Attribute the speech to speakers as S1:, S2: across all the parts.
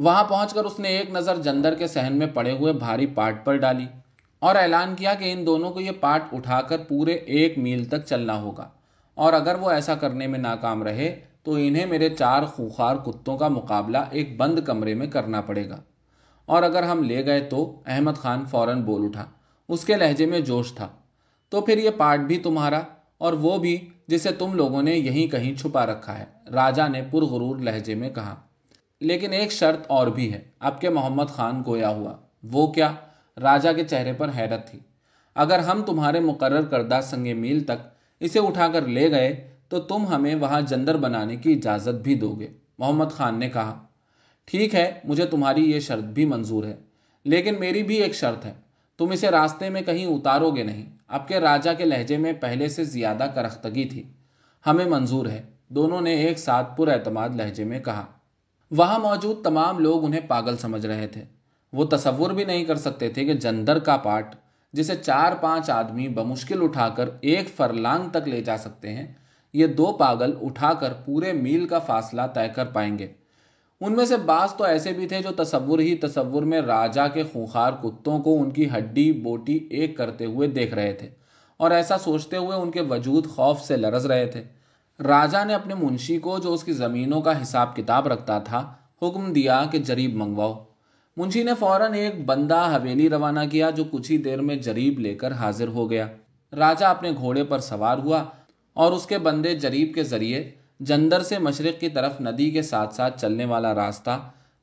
S1: वहां पहुंचकर उसने एक नज़र जंदर के सहन में पड़े हुए भारी पाट पर डाली और ऐलान किया कि इन दोनों को ये पाट उठाकर पूरे एक मील तक चलना होगा और अगर वो ऐसा करने में नाकाम रहे तो इन्हें मेरे चार खूखार कुत्तों का मुकाबला एक बंद कमरे में करना पड़ेगा और अगर हम ले गए तो अहमद खान फौरन बोल उठा उसके लहजे में जोश था तो फिर ये पार्ट भी तुम्हारा और वो भी जिसे तुम लोगों ने यहीं कहीं छुपा रखा है राजा ने पुरगरूर लहजे में कहा लेकिन एक शर्त और भी है अब के मोहम्मद खान गोया हुआ वो क्या राजा के चेहरे पर हैरत थी अगर हम तुम्हारे मुकर करदा संग मील तक इसे उठाकर ले गए तो तुम हमें वहाँ जंदर बनाने की इजाज़त भी दोगे मोहम्मद खान ने कहा ठीक है मुझे तुम्हारी ये शर्त भी मंजूर है लेकिन मेरी भी एक शर्त है तुम इसे रास्ते में कहीं उतारोगे नहीं अब के राजा के लहजे में पहले से ज़्यादा करख्तगी थी हमें मंजूर है दोनों ने एक साथ पुरमाद लहजे में कहा वहाँ मौजूद तमाम लोग उन्हें पागल समझ रहे थे वो तस्वुर भी नहीं कर सकते थे कि जंदर का पाट जिसे चार पांच आदमी बमुश्किल उठाकर एक फरलांग तक ले जा सकते हैं ये दो पागल उठाकर पूरे मील का फासला तय कर पाएंगे उनमें से बास तो ऐसे भी थे जो तस्वुर ही तस्वुर में राजा के खूंखार कुत्तों को उनकी हड्डी बोटी एक करते हुए देख रहे थे और ऐसा सोचते हुए उनके वजूद खौफ से लरस रहे थे राजा ने अपने मुंशी को जो उसकी ज़मीनों का हिसाब किताब रखता था हुक्म दिया कि जरीब मंगवाओ मुंशी ने फौरन एक बंदा हवेली रवाना किया जो कुछ ही देर में जरीब लेकर हाजिर हो गया राजा अपने घोड़े पर सवार हुआ और उसके बंदे जरीब के जरिए जंदर से मशरक़ की तरफ नदी के साथ साथ चलने वाला रास्ता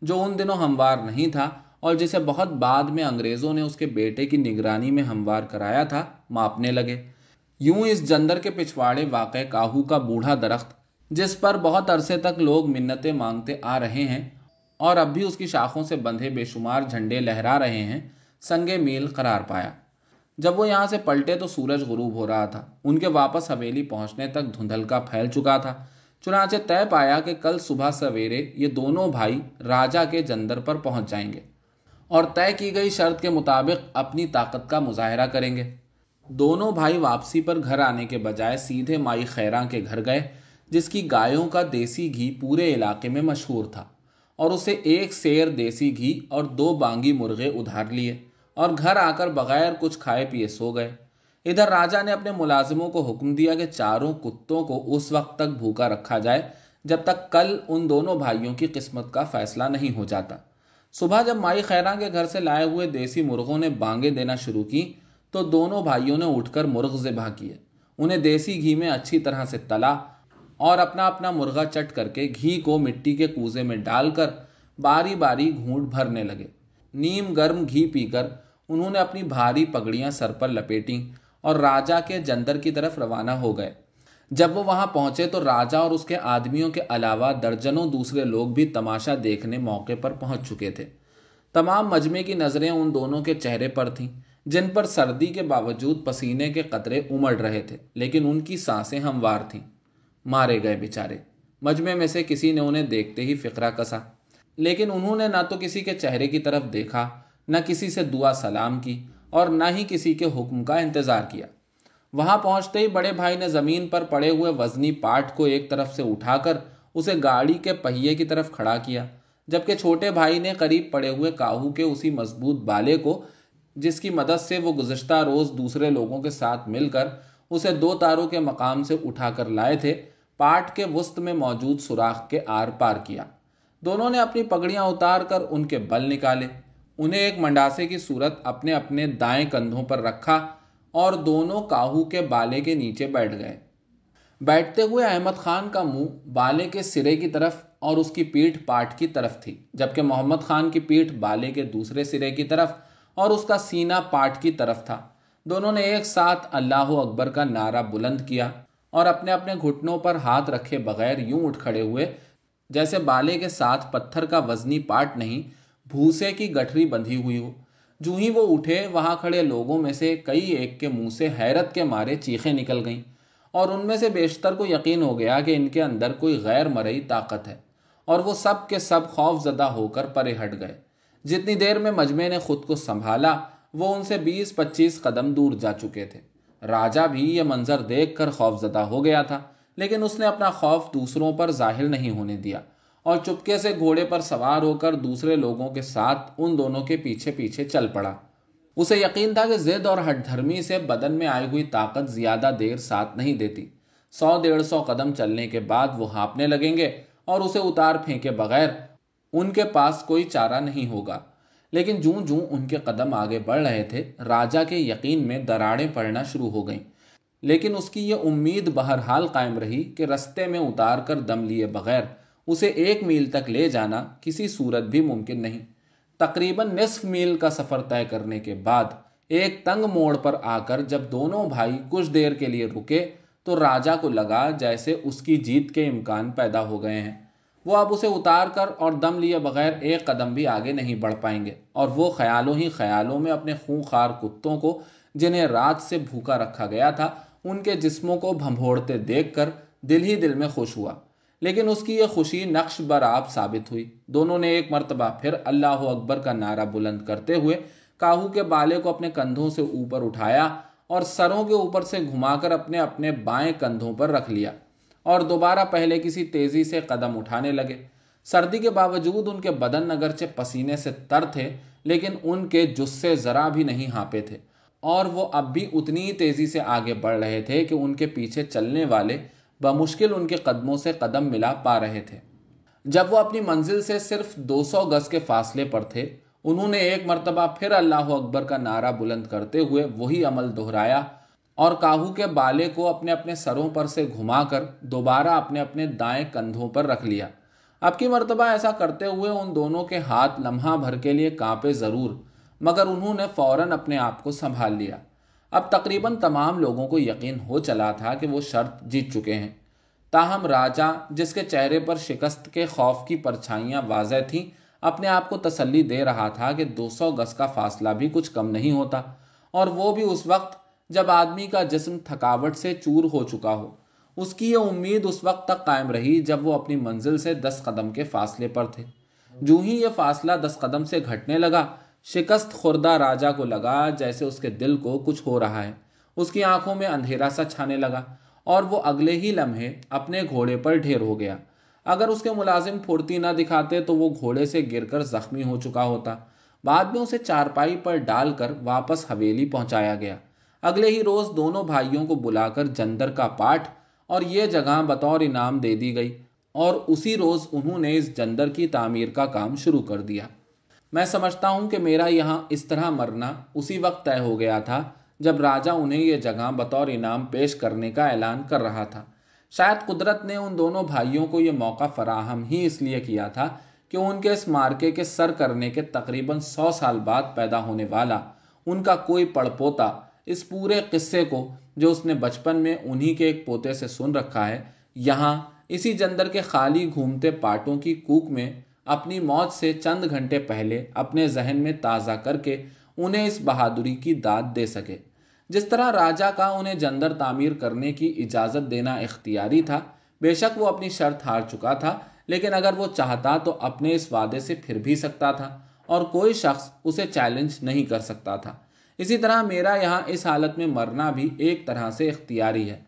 S1: जो उन दिनों हमवार नहीं था और जिसे बहुत बाद में अंग्रेज़ों ने उसके बेटे की निगरानी में हमवार कराया था मापने लगे यूं इस जंदर के पिछवाड़े वाक़ काहू का बूढ़ा दरख्त जिस पर बहुत अरसे तक लोग मिन्नतें मांगते आ रहे हैं और अब भी उसकी शाखों से बंधे बेशुमार झंडे लहरा रहे हैं संगे मेल करार पाया जब वो यहाँ से पलटे तो सूरज गुरूब हो रहा था उनके वापस हवेली पहुँचने तक धुंधल का फैल चुका था चुनाचे तय पाया कि कल सुबह सवेरे ये दोनों भाई राजा के जंदर पर पहुँच जाएंगे और तय की गई शर्त के मुताबिक अपनी ताकत का मुजाहरा करेंगे दोनों भाई वापसी पर घर आने के बजाय सीधे माई खैरा के घर गए जिसकी गायों का देसी घी पूरे इलाके में मशहूर था और उसे एक शेर देसी घी और दो बांगी मुर्गे उधार लिए और घर आकर बगैर कुछ खाए पिए सो गए इधर राजा ने अपने मुलाजिमों को हुक्म दिया कि चारों कुत्तों को उस वक्त तक भूखा रखा जाए जब तक कल उन दोनों भाइयों की किस्मत का फैसला नहीं हो जाता सुबह जब माई खैरा के घर से लाए हुए देसी मुर्गों ने बांगे देना शुरू की तो दोनों भाइयों ने उठकर मुर्ग जबा किए उन्हें देसी घी में अच्छी तरह से तला और अपना अपना मुर्गा चट करके घी को मिट्टी के कूजे में डालकर बारी बारी घूंट भरने लगे नीम गर्म घी पीकर उन्होंने अपनी भारी पगड़ियां सर पर लपेटी और राजा के जंदर की तरफ रवाना हो गए जब वो वहां पहुंचे तो राजा और उसके आदमियों के अलावा दर्जनों दूसरे लोग भी तमाशा देखने मौके पर पहुंच चुके थे तमाम मजमे की नज़रें उन दोनों के चेहरे पर थीं जिन पर सर्दी के बावजूद पसीने के कतरे उमड़ रहे थे लेकिन उनकी सांसें हमवार थीं मारे गए बेचारे मजमे में से किसी ने उन्हें देखते ही फिकरा कसा लेकिन उन्होंने ना तो किसी के चेहरे की तरफ देखा न किसी से दुआ सलाम की और ना ही किसी के हुक्म का इंतज़ार किया वहां पहुंचते ही बड़े भाई ने ज़मीन पर पड़े हुए वजनी पाठ को एक तरफ से उठाकर उसे गाड़ी के पहिए की तरफ खड़ा किया जबकि छोटे भाई ने करीब पड़े हुए काहू के उसी मजबूत बाले को जिसकी मदद से वो गुज्त रोज़ दूसरे लोगों के साथ मिलकर उसे दो तारों के मकाम से उठा कर लाए थे पाठ के वस्त में मौजूद सुराख के आर पार किया दोनों ने अपनी पगड़ियां उतार कर उनके बल निकाले उन्हें एक मंडासे की सूरत अपने अपने दाएं कंधों पर रखा और दोनों काहू के बाले के नीचे बैठ गए बैठते हुए अहमद खान का मुंह बाले के सिरे की तरफ और उसकी पीठ पाठ की तरफ थी जबकि मोहम्मद खान की पीठ बाले के दूसरे सिरे की तरफ और उसका सीना पाठ की तरफ था दोनों ने एक साथ अल्लाह अकबर का नारा बुलंद किया और अपने अपने घुटनों पर हाथ रखे बगैर यूं उठ खड़े हुए जैसे बाले के साथ पत्थर का वजनी पाट नहीं भूसे की गठरी बंधी हुई हो जू ही वो उठे वहां खड़े लोगों में से कई एक के मुंह से हैरत के मारे चीखें निकल गईं और उनमें से बेशतर को यकीन हो गया कि इनके अंदर कोई गैर मरई ताकत है और वो सब के सब खौफजदा होकर परे हट गए जितनी देर में मजमे ने खुद को संभाला वो उनसे 20-25 कदम दूर जा चुके थे राजा भी ये मंजर देख कर खौफजदा हो गया था लेकिन उसने अपना खौफ दूसरों पर जाहिर नहीं होने दिया और चुपके से घोड़े पर सवार होकर दूसरे लोगों के साथ उन दोनों के पीछे पीछे चल पड़ा उसे यकीन था कि जिद और धर्मी से बदन में आई हुई ताकत ज्यादा देर साथ नहीं देती सौ डेढ़ सौ कदम चलने के बाद वो हाँपने लगेंगे और उसे उतार फेंके बगैर उनके पास कोई चारा नहीं होगा लेकिन जू जूं उनके कदम आगे बढ़ रहे थे राजा के यकीन में दरारें पड़ना शुरू हो गईं लेकिन उसकी ये उम्मीद बहरहाल कायम रही कि रस्ते में उतार कर दम लिए बगैर उसे एक मील तक ले जाना किसी सूरत भी मुमकिन नहीं तकरीबन निसफ मील का सफ़र तय करने के बाद एक तंग मोड़ पर आकर जब दोनों भाई कुछ देर के लिए रुके तो राजा को लगा जैसे उसकी जीत के इम्कान पैदा हो गए हैं वो आप उसे उतार कर और दम लिए बगैर एक कदम भी आगे नहीं बढ़ पाएंगे और वो ख्यालों ही ख्यालों में अपने खूंखार कुत्तों को जिन्हें रात से भूखा रखा गया था उनके जिस्मों को भंभोड़ते देख कर दिल ही दिल में खुश हुआ लेकिन उसकी ये खुशी नक्श बराब साबित हुई दोनों ने एक मरतबा फिर अल्लाह अकबर का नारा बुलंद करते हुए काहू के बाले को अपने कंधों से ऊपर उठाया और सरों के ऊपर से घुमाकर अपने अपने बाएं कंधों पर रख लिया और दोबारा पहले किसी तेजी से कदम उठाने लगे सर्दी के बावजूद उनके बदन नगरचे पसीने से तर थे लेकिन उनके जुस्से जरा भी नहीं हाँपे थे और वो अब भी उतनी ही तेजी से आगे बढ़ रहे थे कि उनके पीछे चलने वाले बमुश्किल उनके कदमों से कदम मिला पा रहे थे जब वो अपनी मंजिल से सिर्फ 200 गज के फासले पर थे उन्होंने एक मरतबा फिर अल्लाह अकबर का नारा बुलंद करते हुए वही अमल दोहराया और काहू के बाले को अपने अपने सरों पर से घुमाकर दोबारा अपने अपने दाएं कंधों पर रख लिया अब की मरतबा ऐसा करते हुए उन दोनों के हाथ लम्हा भर के लिए कांपे ज़रूर मगर उन्होंने फौरन अपने आप को संभाल लिया अब तकरीबन तमाम लोगों को यकीन हो चला था कि वो शर्त जीत चुके हैं ताहम राजा जिसके चेहरे पर शिकस्त के खौफ की परछाइयाँ वाजह थीं अपने आप को तसल्ली दे रहा था कि 200 गज का फासला भी कुछ कम नहीं होता और वो भी उस वक्त जब आदमी का जिस्म थकावट से चूर हो चुका हो उसकी ये उम्मीद उस वक्त तक कायम रही जब वो अपनी मंजिल से दस कदम के फासले पर थे जू ही ये फासला दस कदम से घटने लगा शिकस्त खुर्दा राजा को लगा जैसे उसके दिल को कुछ हो रहा है उसकी आंखों में अंधेरा सा छाने लगा और वो अगले ही लम्हे अपने घोड़े पर ढेर हो गया अगर उसके मुलाजिम फुर्ती ना दिखाते तो वो घोड़े से गिरकर जख्मी हो चुका होता बाद में उसे चारपाई पर डालकर वापस हवेली पहुंचाया गया अगले ही रोज दोनों भाइयों को बुलाकर जंदर का पाठ और ये जगह बतौर इनाम दे दी गई और उसी रोज उन्होंने इस जंदर की तामीर का काम शुरू कर दिया मैं समझता हूँ कि मेरा यहाँ इस तरह मरना उसी वक्त तय हो गया था जब राजा उन्हें यह जगह बतौर इनाम पेश करने का ऐलान कर रहा था शायद कुदरत ने उन दोनों भाइयों को यह मौका फराहम ही इसलिए किया था कि उनके इस मार्के के सर करने के तकरीबन सौ साल बाद पैदा होने वाला उनका कोई पड़पोता इस पूरे किस्से को जो उसने बचपन में उन्हीं के एक पोते से सुन रखा है यहाँ इसी जंदर के खाली घूमते पाटों की कूक में अपनी मौत से चंद घंटे पहले अपने जहन में ताज़ा करके उन्हें इस बहादुरी की दाद दे सके जिस तरह राजा का उन्हें जंदर तामीर करने की इजाज़त देना इख्तियारी था बेशक वो अपनी शर्त हार चुका था लेकिन अगर वो चाहता तो अपने इस वादे से फिर भी सकता था और कोई शख्स उसे चैलेंज नहीं कर सकता था इसी तरह मेरा यहाँ इस हालत में मरना भी एक तरह से इख्तियारी है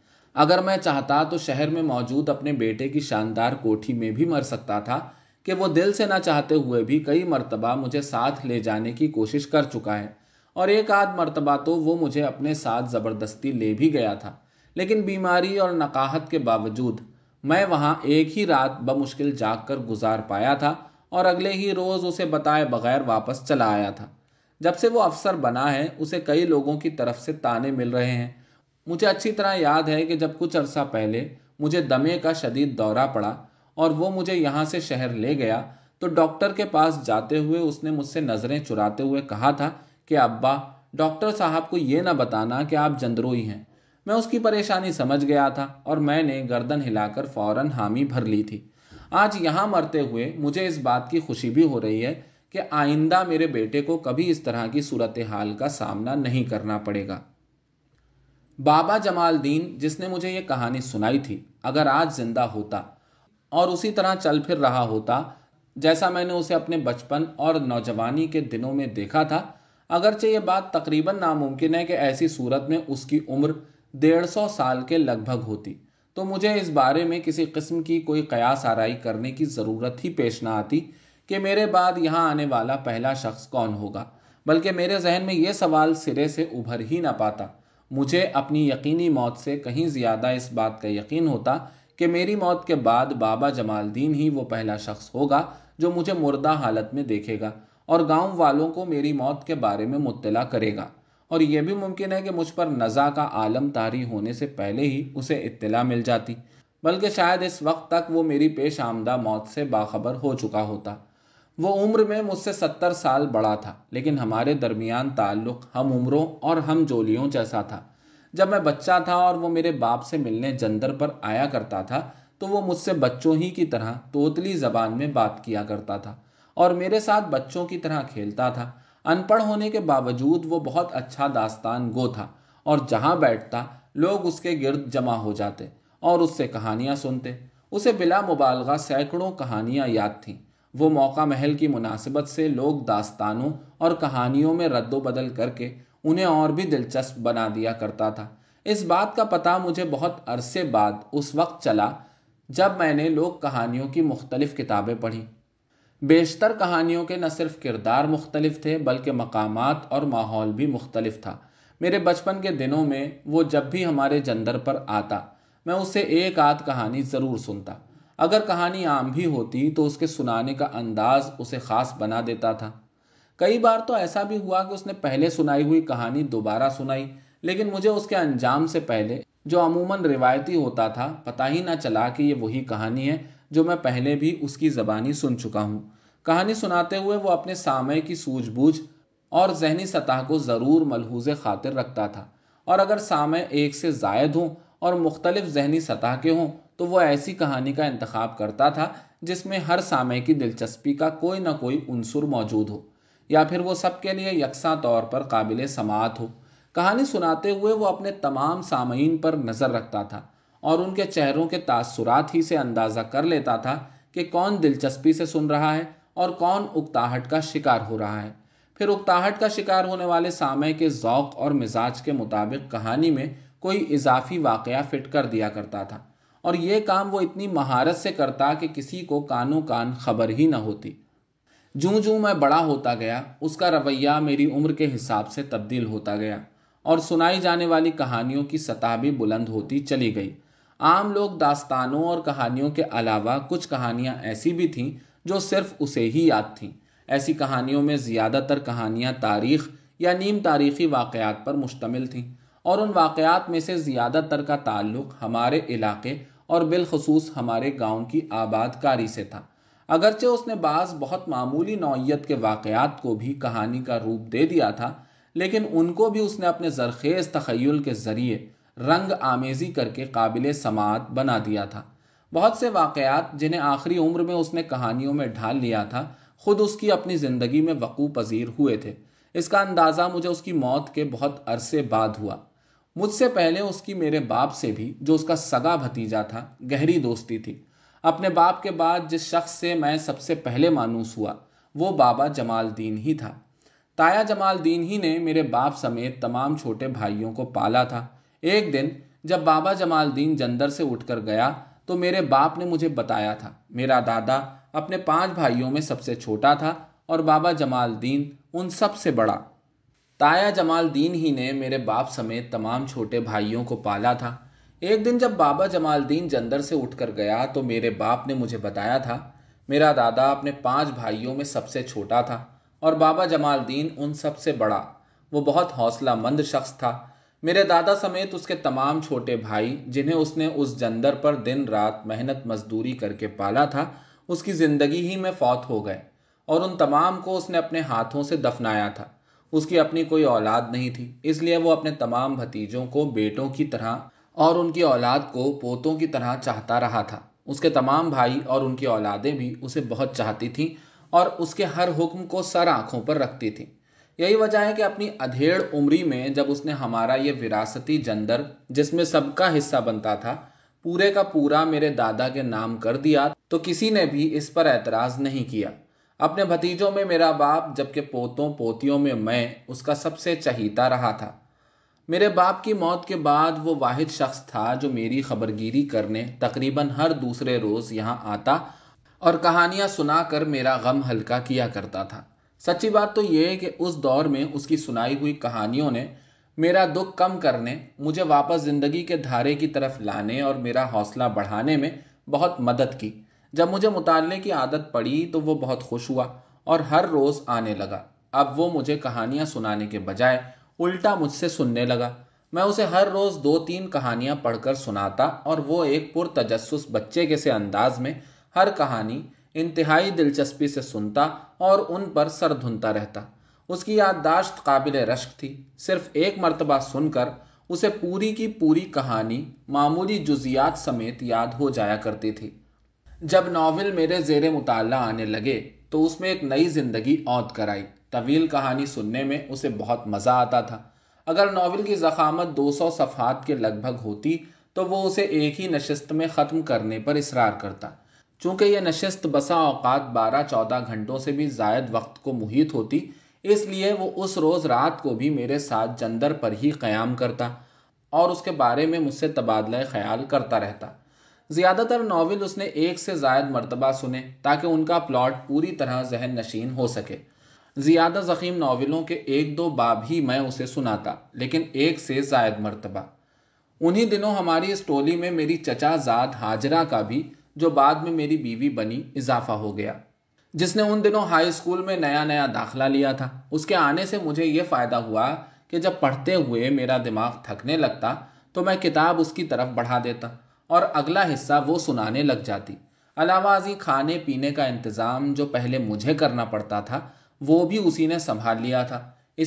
S1: अगर मैं चाहता तो शहर में मौजूद अपने बेटे की शानदार कोठी में भी मर सकता था कि वो दिल से ना चाहते हुए भी कई मरतबा मुझे साथ ले जाने की कोशिश कर चुका है और एक आध मरतबा तो वो मुझे अपने साथ ज़बरदस्ती ले भी गया था लेकिन बीमारी और नकाहत के बावजूद मैं वहाँ एक ही रात बमुश्किल जाग कर गुजार पाया था और अगले ही रोज़ उसे बताए बगैर वापस चला आया था जब से वो अफसर बना है उसे कई लोगों की तरफ से ताने मिल रहे हैं मुझे अच्छी तरह याद है कि जब कुछ अरसा पहले मुझे दमे का शदीद दौरा पड़ा और वो मुझे यहाँ से शहर ले गया तो डॉक्टर के पास जाते हुए उसने मुझसे नज़रें चुराते हुए कहा था कि अब्बा डॉक्टर साहब को ये ना बताना कि आप जंदरोई हैं मैं उसकी परेशानी समझ गया था और मैंने गर्दन हिलाकर फौरन हामी भर ली थी आज यहाँ मरते हुए मुझे इस बात की खुशी भी हो रही है कि आइंदा मेरे बेटे को कभी इस तरह की सूरत हाल का सामना नहीं करना पड़ेगा बाबा जमालदीन जिसने मुझे ये कहानी सुनाई थी अगर आज जिंदा होता और उसी तरह चल फिर रहा होता जैसा मैंने उसे अपने बचपन और नौजवानी के दिनों में देखा था अगरचे ये बात तकरीबन नामुमकिन है कि ऐसी सूरत में उसकी उम्र डेढ़ सौ साल के लगभग होती तो मुझे इस बारे में किसी किस्म की कोई कयास आरई करने की ज़रूरत ही पेश ना आती कि मेरे बाद यहाँ आने वाला पहला शख्स कौन होगा बल्कि मेरे जहन में ये सवाल सिरे से उभर ही ना पाता मुझे अपनी यकीनी मौत से कहीं ज़्यादा इस बात का यकीन होता कि मेरी मौत के बाद बाबा जमालदीन ही वो पहला शख्स होगा जो मुझे मुर्दा हालत में देखेगा और गांव वालों को मेरी मौत के बारे में मुतला करेगा और यह भी मुमकिन है कि मुझ पर नज़ा का आलम तारी होने से पहले ही उसे इत्तला मिल जाती बल्कि शायद इस वक्त तक वो मेरी पेश आमदा मौत से बाखबर हो चुका होता वो उम्र में मुझसे सत्तर साल बड़ा था लेकिन हमारे दरमियान ताल्लुक हम उम्रों और हम जोलियों जैसा था जब मैं बच्चा था और वो मेरे बाप से मिलने जंदर पर आया करता था तो वो मुझसे बच्चों ही की तरह तोतली जबान में बात किया करता था और मेरे साथ बच्चों की तरह खेलता था अनपढ़ होने के बावजूद वो बहुत अच्छा दास्तान गो था और जहाँ बैठता लोग उसके गिर्द जमा हो जाते और उससे कहानियाँ सुनते उसे बिला मुबालगा सैकड़ों कहानियाँ याद थीं वो मौका महल की मुनासिबत से लोग दास्तानों और कहानियों में बदल करके उन्हें और भी दिलचस्प बना दिया करता था इस बात का पता मुझे बहुत अरसे बाद उस वक्त चला जब मैंने लोक कहानियों की मुख्तलिफ किताबें पढ़ी बेशतर कहानियों के न सिर्फ किरदार मुख्तलिफ थे बल्कि मकाम और माहौल भी मुख्तलिफ था मेरे बचपन के दिनों में वो जब भी हमारे जंदर पर आता मैं उसे एक आध कहानी ज़रूर सुनता अगर कहानी आम भी होती तो उसके सुनाने का अंदाज उसे खास बना देता था कई बार तो ऐसा भी हुआ कि उसने पहले सुनाई हुई कहानी दोबारा सुनाई लेकिन मुझे उसके अंजाम से पहले जो अमूमन रिवायती होता था पता ही ना चला कि ये वही कहानी है जो मैं पहले भी उसकी ज़बानी सुन चुका हूँ कहानी सुनाते हुए वो अपने सामय की सूझबूझ और जहनी सतह को ज़रूर मलहूज खातिर रखता था और अगर सामय एक से जायद हों और मुख्तलिफ जहनी सतह के हों तो वह ऐसी कहानी का इंतखब करता था जिसमें हर सामय की दिलचस्पी का कोई ना कोई उनसर मौजूद हो या फिर वो सबके लिए यकसा तौर पर काबिल समात हो कहानी सुनाते हुए वो अपने तमाम सामयीन पर नज़र रखता था और उनके चेहरों के तासुरात ही से अंदाज़ा कर लेता था कि कौन दिलचस्पी से सुन रहा है और कौन उकताहट का शिकार हो रहा है फिर उकताहट का शिकार होने वाले सामय के ओक़ और मिजाज के मुताबिक कहानी में कोई इजाफी वाक़ फिट कर दिया करता था और ये काम वो इतनी महारत से करता कि किसी को कानों कान खबर ही ना होती जूं जूं मैं बड़ा होता गया उसका रवैया मेरी उम्र के हिसाब से तब्दील होता गया और सुनाई जाने वाली कहानियों की सतह भी बुलंद होती चली गई आम लोग दास्तानों और कहानियों के अलावा कुछ कहानियाँ ऐसी भी थीं जो सिर्फ उसे ही याद थीं ऐसी कहानियों में ज़्यादातर कहानियाँ तारीख या नीम तारीखी वाकयात पर मुश्तमिल थीं और उन वाकयात में से ज़्यादातर का ताल्लुक हमारे इलाके और बिलखसूस हमारे गांव की आबादकारी से था अगरचे उसने बाज बहुत मामूली नौयत के वाकयात को भी कहानी का रूप दे दिया था लेकिन उनको भी उसने अपने जरखेज़ तखयल के ज़रिए रंग आमेज़ी करके काबिल समात बना दिया था बहुत से वाकयात जिन्हें आखिरी उम्र में उसने कहानियों में ढाल लिया था खुद उसकी अपनी ज़िंदगी में वक़ू पजीर हुए थे इसका अंदाज़ा मुझे उसकी मौत के बहुत अरसे बाद हुआ मुझसे पहले उसकी मेरे बाप से भी जो उसका सगा भतीजा था गहरी दोस्ती थी अपने बाप के बाद जिस शख्स से मैं सबसे पहले मानूस हुआ वो बाबा जमालद्दीन ही था ताया जमालद्दीन ही ने मेरे बाप समेत तमाम छोटे भाइयों को पाला था एक दिन जब बाबा जमालद्दीन जंदर से उठकर गया तो मेरे बाप ने मुझे बताया था मेरा दादा अपने पांच भाइयों में सबसे छोटा था और बाबा जमालद्दीन उन सबसे बड़ा ताया जमालदीन ही ने मेरे बाप समेत तमाम छोटे भाइयों को पाला था एक दिन जब बाबा जमालदीन जंदर से उठकर गया तो मेरे बाप ने मुझे बताया था मेरा दादा अपने पांच भाइयों में सबसे छोटा था और बाबा जमालदीन उन सबसे बड़ा वो बहुत हौसला मंद शख्स था मेरे दादा समेत उसके तमाम छोटे भाई जिन्हें उसने उस जंदर पर दिन रात मेहनत मजदूरी करके पाला था उसकी ज़िंदगी ही में फौत हो गए और उन तमाम को उसने अपने हाथों से दफनाया था उसकी अपनी कोई औलाद नहीं थी इसलिए वो अपने तमाम भतीजों को बेटों की तरह और उनकी औलाद को पोतों की तरह चाहता रहा था उसके तमाम भाई और उनकी औलादें भी उसे बहुत चाहती थीं और उसके हर हुक्म को सर आँखों पर रखती थीं यही वजह है कि अपनी अधेड़ उम्री में जब उसने हमारा ये विरासती जंदर जिसमें सबका हिस्सा बनता था पूरे का पूरा मेरे दादा के नाम कर दिया तो किसी ने भी इस पर एतराज़ नहीं किया अपने भतीजों में मेरा बाप जबकि पोतों पोतियों में मैं उसका सबसे चहीता रहा था मेरे बाप की मौत के बाद वो वाहिद शख्स था जो मेरी खबरगिरी करने तकरीबन हर दूसरे रोज़ यहाँ आता और कहानियाँ सुना कर मेरा गम हल्का किया करता था सच्ची बात तो यह है कि उस दौर में उसकी सुनाई हुई कहानियों ने मेरा दुख कम करने मुझे वापस ज़िंदगी के धारे की तरफ लाने और मेरा हौसला बढ़ाने में बहुत मदद की जब मुझे मुताले की आदत पड़ी तो वो बहुत खुश हुआ और हर रोज़ आने लगा अब वो मुझे कहानियाँ सुनाने के बजाय उल्टा मुझसे सुनने लगा मैं उसे हर रोज़ दो तीन कहानियाँ पढ़कर सुनाता और वो एक पुरतजस्स बच्चे के से अंदाज में हर कहानी इंतहाई दिलचस्पी से सुनता और उन पर सर धुनता रहता उसकी याददाश्त काबिल रश्क थी सिर्फ एक मरतबा सुनकर उसे पूरी की पूरी कहानी मामूली जुजियात समेत याद हो जाया करती थी जब नावल मेरे जेर मुताल आने लगे तो उसमें एक नई ज़िंदगी औद कराई तवील कहानी सुनने में उसे बहुत मज़ा आता था अगर नावल की ज़खामत 200 सफ़ात के लगभग होती तो वो उसे एक ही नशस्त में ख़त्म करने पर इसरार करता चूँकि यह नशस्त बसा अवकात बारह चौदह घंटों से भी जायद वक्त को मुहित होती इसलिए वो उस रोज़ रात को भी मेरे साथ जंदर पर ही क़्याम करता और उसके बारे में मुझसे तबादला ख्याल करता रहता ज़्यादातर नावल उसने एक से ज्यादा मरतबा सुने ताकि उनका प्लॉट पूरी तरह जहन नशीन हो सके ज़्यादा ज़ख़ीम नावलों के एक दो बाब ही मैं उसे सुनाता लेकिन एक से जायद मरतबा उन्हीं दिनों हमारी इस टोली में मेरी चचा ज़ाद हाजरा का भी जो बाद में मेरी बीवी बनी इजाफा हो गया जिसने उन दिनों हाई स्कूल में नया नया दाखला लिया था उसके आने से मुझे ये फ़ायदा हुआ कि जब पढ़ते हुए मेरा दिमाग थकने लगता तो मैं किताब उसकी तरफ बढ़ा देता और अगला हिस्सा वो सुनाने लग जाती अलावाजी खाने पीने का इंतज़ाम जो पहले मुझे करना पड़ता था वो भी उसी ने संभाल लिया था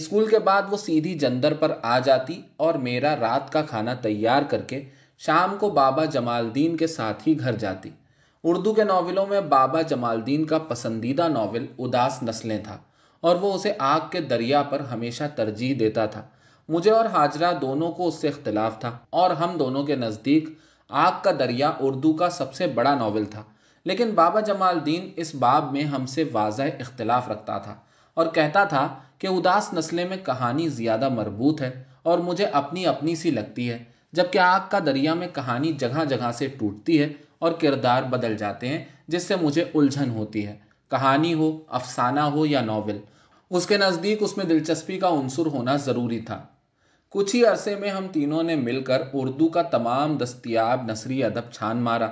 S1: स्कूल के बाद वो सीधी जंदर पर आ जाती और मेरा रात का खाना तैयार करके शाम को बाबा जमालदीन के साथ ही घर जाती उर्दू के नावलों में बाबा जमालदीन का पसंदीदा नावल उदास नस्लें था और वो उसे आग के दरिया पर हमेशा तरजीह देता था मुझे और हाजरा दोनों को उससे इख्तलाफ था और हम दोनों के नज़दीक आग का दरिया उर्दू का सबसे बड़ा नावल था लेकिन बाबा जमालद्दीन इस बाब में हमसे वाज इख्तलाफ रखता था और कहता था कि उदास नस्ले में कहानी ज़्यादा मरबूत है और मुझे अपनी अपनी सी लगती है जबकि आग का दरिया में कहानी जगह जगह से टूटती है और किरदार बदल जाते हैं जिससे मुझे उलझन होती है कहानी हो अफसाना हो या नावल उसके नज़दीक उसमें दिलचस्पी का अंसुर होना ज़रूरी था कुछ ही अरसे में हम तीनों ने मिलकर उर्दू का तमाम दस्तियाब नसरी अदब छान मारा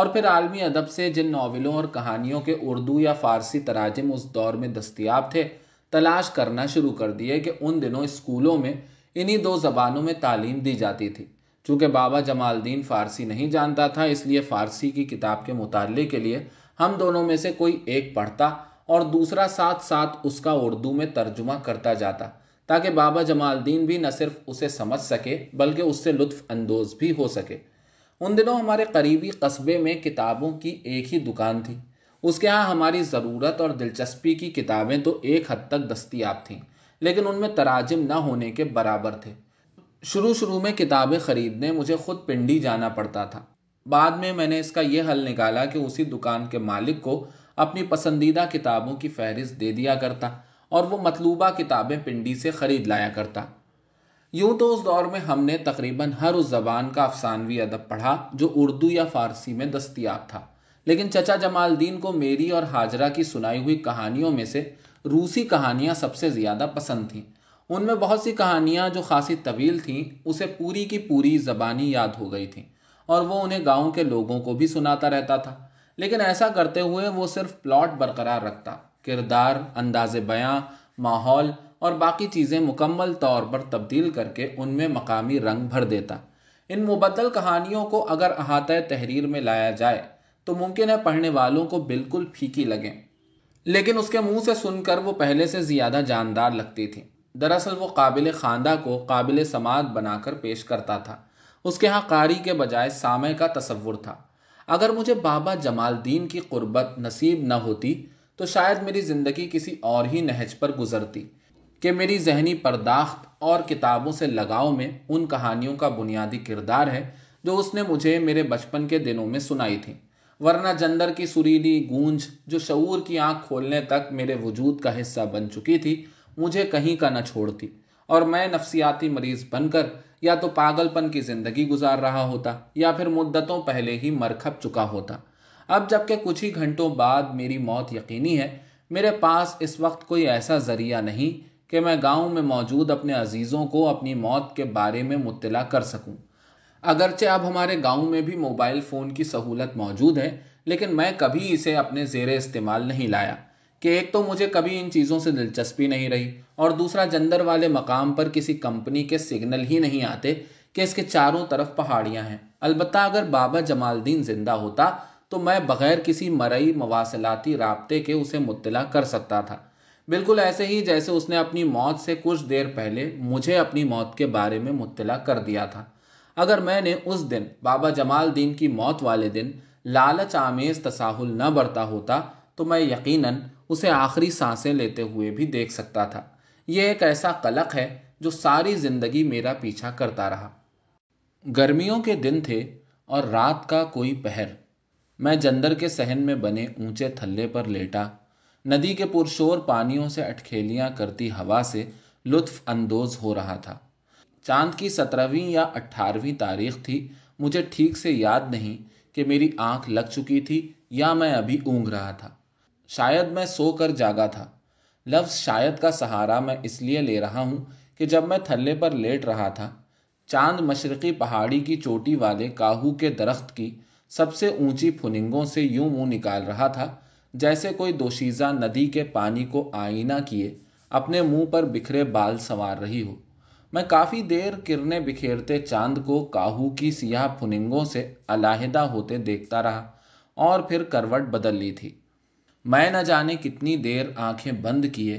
S1: और फिर आलमी अदब से जिन नावलों और कहानियों के उर्दू या फ़ारसी तराजम उस दौर में दस्तियाब थे तलाश करना शुरू कर दिए कि उन दिनों स्कूलों में इन्हीं दो ज़बानों में तालीम दी जाती थी चूँकि बाबा जमालद्दीन फ़ारसी नहीं जानता था इसलिए फ़ारसी की किताब के मुताले के लिए हम दोनों में से कोई एक पढ़ता और दूसरा साथ साथ उसका उर्दू में तर्जुमा करता जाता ताकि बाबा जमालद्दीन भी न सिर्फ उसे समझ सके बल्कि उससे लुत्फ अंदोज भी हो सके उन दिनों हमारे करीबी कस्बे में किताबों की एक ही दुकान थी उसके यहाँ हमारी ज़रूरत और दिलचस्पी की किताबें तो एक हद तक दस्तियाब थीं लेकिन उनमें तराजम न होने के बराबर थे शुरू शुरू में किताबें ख़रीदने मुझे खुद पिंडी जाना पड़ता था बाद में मैंने इसका यह हल निकाला कि उसी दुकान के मालिक को अपनी पसंदीदा किताबों की फहरिस्त दे दिया करता और वो मतलूबा किताबें पिंडी से ख़रीद लाया करता यूं तो उस दौर में हमने तकरीबन हर उस जबान का अफसानवी अदब पढ़ा जो उर्दू या फारसी में दस्तियाब था लेकिन चचा जमालदीन को मेरी और हाजरा की सुनाई हुई कहानियों में से रूसी कहानियाँ सबसे ज़्यादा पसंद थीं उनमें बहुत सी कहानियाँ जो खासी तवील थीं उसे पूरी की पूरी ज़बानी याद हो गई थी और वो उन्हें गांव के लोगों को भी सुनाता रहता था लेकिन ऐसा करते हुए वो सिर्फ प्लॉट बरकरार रखता किरदार अंदाज बयाँ माहौल और बाकी चीज़ें मुकम्मल तौर पर तब्दील करके उनमें मकामी रंग भर देता इन मुबदल कहानियों को अगर अहात तहरीर में लाया जाए तो मुमकिन है पढ़ने वालों को बिल्कुल फीकी लगें लेकिन उसके मुंह से सुनकर वो पहले से ज़्यादा जानदार लगती थी दरअसल वो काबिल खानदा को काबिल समाज बनाकर पेश करता था उसके यहाँ कारी के बजाय सामय का तस्वुर था अगर मुझे बाबा जमालदीन की गुर्बत नसीब न होती तो शायद मेरी ज़िंदगी किसी और ही नहज पर गुजरती कि मेरी जहनी परदाख्त और किताबों से लगाव में उन कहानियों का बुनियादी किरदार है जो उसने मुझे मेरे बचपन के दिनों में सुनाई थी वरना जंदर की सुरीली गूंज जो शूर की आंख खोलने तक मेरे वजूद का हिस्सा बन चुकी थी मुझे कहीं का न छोड़ती और मैं नफसियाती मरीज बनकर या तो पागलपन की जिंदगी गुजार रहा होता या फिर मुद्दतों पहले ही मरखप चुका होता अब जबकि कुछ ही घंटों बाद मेरी मौत यकीनी है मेरे पास इस वक्त कोई ऐसा ज़रिया नहीं कि मैं गांव में मौजूद अपने अजीज़ों को अपनी मौत के बारे में मुतला कर सकूं। अगरचे अब हमारे गांव में भी मोबाइल फ़ोन की सहूलत मौजूद है लेकिन मैं कभी इसे अपने जेर इस्तेमाल नहीं लाया कि एक तो मुझे कभी इन चीज़ों से दिलचस्पी नहीं रही और दूसरा जंदर वाले मकाम पर किसी कंपनी के सिग्नल ही नहीं आते कि इसके चारों तरफ पहाड़ियाँ हैं अलबत् अगर बाबा जमालदीन जिंदा होता तो मैं बग़ैर किसी मरई मवासलाती रबते के उसे मुतला कर सकता था बिल्कुल ऐसे ही जैसे उसने अपनी मौत से कुछ देर पहले मुझे अपनी मौत के बारे में मुतला कर दिया था अगर मैंने उस दिन बाबा जमालदीन की मौत वाले दिन लालच आमेज तसाहुल न बरता होता तो मैं यकीनन उसे आखिरी सांसें लेते हुए भी देख सकता था ये एक ऐसा कलक है जो सारी ज़िंदगी मेरा पीछा करता रहा गर्मियों के दिन थे और रात का कोई पहर मैं जंदर के सहन में बने ऊंचे थल्ले पर लेटा नदी के पुरशोर पानियों से अटखेलियां करती हवा से लुत्फ अंदोज हो रहा था चांद की सत्रहवीं या अठारहवीं तारीख थी मुझे ठीक से याद नहीं कि मेरी आंख लग चुकी थी या मैं अभी ऊँग रहा था शायद मैं सो कर जागा था लफ्ज़ शायद का सहारा मैं इसलिए ले रहा हूँ कि जब मैं थल्ले पर लेट रहा था चांद मशरकी पहाड़ी की चोटी वाले काहू के दरख्त की सबसे ऊंची फुनिंगों से यूं मुंह निकाल रहा था जैसे कोई दोशीजा नदी के पानी को आईना किए अपने मुंह पर बिखरे बाल संवार रही हो मैं काफ़ी देर किरने बिखेरते चांद को काहू की सियाह फुनिंगों से अलाहिदा होते देखता रहा और फिर करवट बदल ली थी मैं न जाने कितनी देर आंखें बंद किए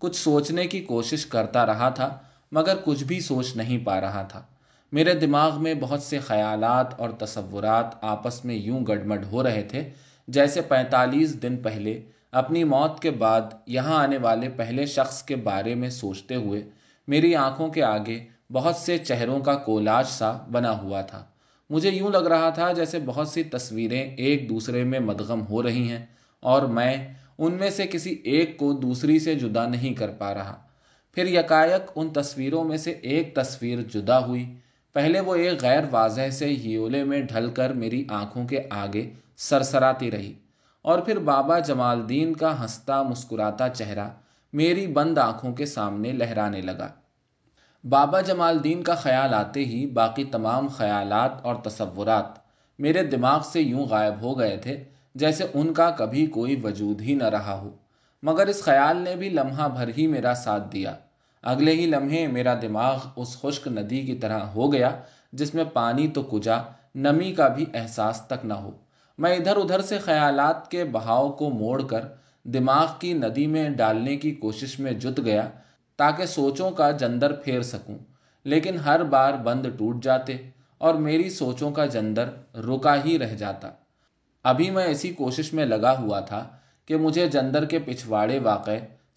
S1: कुछ सोचने की कोशिश करता रहा था मगर कुछ भी सोच नहीं पा रहा था मेरे दिमाग में बहुत से ख्यालात और तसवुरात आपस में यूं गड़मड़ हो रहे थे जैसे 45 दिन पहले अपनी मौत के बाद यहाँ आने वाले पहले शख्स के बारे में सोचते हुए मेरी आंखों के आगे बहुत से चेहरों का कोलाज सा बना हुआ था मुझे यूं लग रहा था जैसे बहुत सी तस्वीरें एक दूसरे में मदगम हो रही हैं और मैं उनमें से किसी एक को दूसरी से जुदा नहीं कर पा रहा फिर यकायक उन तस्वीरों में से एक तस्वीर जुदा हुई पहले वो एक गैर वाजह से हियोले में ढलकर मेरी आंखों के आगे सरसराती रही और फिर बाबा जमालदीन का हंसता मुस्कुराता चेहरा मेरी बंद आंखों के सामने लहराने लगा बाबा जमालदीन का ख्याल आते ही बाकी तमाम ख्याल और तस्वुरात मेरे दिमाग से यूं गायब हो गए थे जैसे उनका कभी कोई वजूद ही न रहा हो मगर इस ख्याल ने भी लम्हा भर ही मेरा साथ दिया अगले ही लम्हे मेरा दिमाग उस खुश्क नदी की तरह हो गया जिसमें पानी तो कुजा नमी का भी एहसास तक न हो मैं इधर उधर से ख्याल के बहाव को मोड़ कर दिमाग की नदी में डालने की कोशिश में जुट गया ताकि सोचों का जंदर फेर सकूं लेकिन हर बार बंद टूट जाते और मेरी सोचों का जंदर रुका ही रह जाता अभी मैं इसी कोशिश में लगा हुआ था कि मुझे जंदर के पिछवाड़े वाक़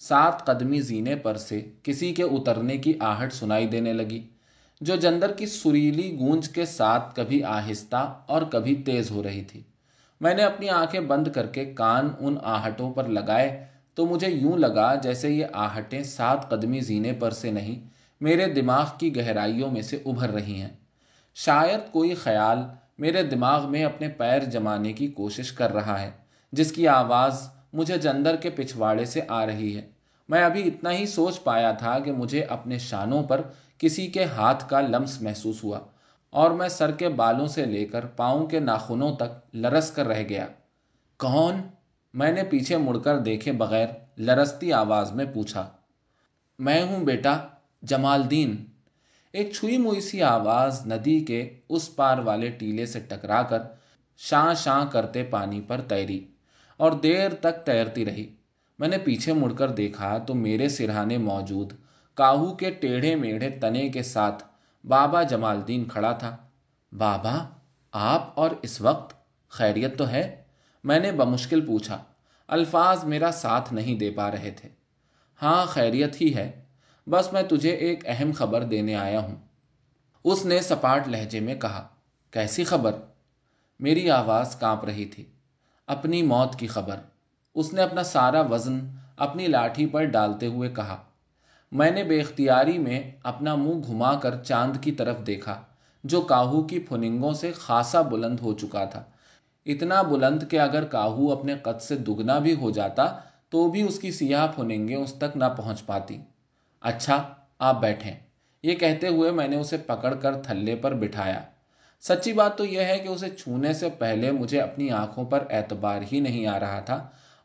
S1: सात कदमी जीने पर से किसी के उतरने की आहट सुनाई देने लगी जो जंदर की सुरीली गूंज के साथ कभी आहिस्ता और कभी तेज हो रही थी मैंने अपनी आंखें बंद करके कान उन आहटों पर लगाए तो मुझे यूं लगा जैसे ये आहटें सात कदमी जीने पर से नहीं मेरे दिमाग की गहराइयों में से उभर रही हैं शायद कोई ख्याल मेरे दिमाग में अपने पैर जमाने की कोशिश कर रहा है जिसकी आवाज़ मुझे जंदर के पिछवाड़े से आ रही है मैं अभी इतना ही सोच पाया था कि मुझे अपने शानों पर किसी के हाथ का लम्स महसूस हुआ और मैं सर के बालों से लेकर पाँव के नाखूनों तक लरस कर रह गया कौन मैंने पीछे मुड़कर देखे बगैर लरसती आवाज़ में पूछा मैं हूं बेटा जमालदीन एक छुई मुई सी आवाज़ नदी के उस पार वाले टीले से टकरा कर शां शां करते पानी पर तैरी और देर तक तैरती रही मैंने पीछे मुड़कर देखा तो मेरे सिरहाने मौजूद काहू के टेढ़े मेढ़े तने के साथ बाबा जमालदीन खड़ा था बाबा आप और इस वक्त खैरियत तो है मैंने बमुश्किल पूछा अल्फाज मेरा साथ नहीं दे पा रहे थे हाँ खैरियत ही है बस मैं तुझे एक अहम खबर देने आया हूँ उसने सपाट लहजे में कहा कैसी खबर मेरी आवाज़ कांप रही थी अपनी मौत की खबर उसने अपना सारा वजन अपनी लाठी पर डालते हुए कहा मैंने बेख्तियारी में अपना मुंह घुमाकर चांद की तरफ देखा जो काहू की फुनिंगों से खासा बुलंद हो चुका था इतना बुलंद कि अगर काहू अपने कद से दुगना भी हो जाता तो भी उसकी सियाह फुनिंगें उस तक ना पहुंच पाती अच्छा आप बैठें ये कहते हुए मैंने उसे पकड़कर थल्ले पर बिठाया सच्ची बात तो यह है कि उसे छूने से पहले मुझे अपनी आंखों पर एतबार ही नहीं आ रहा था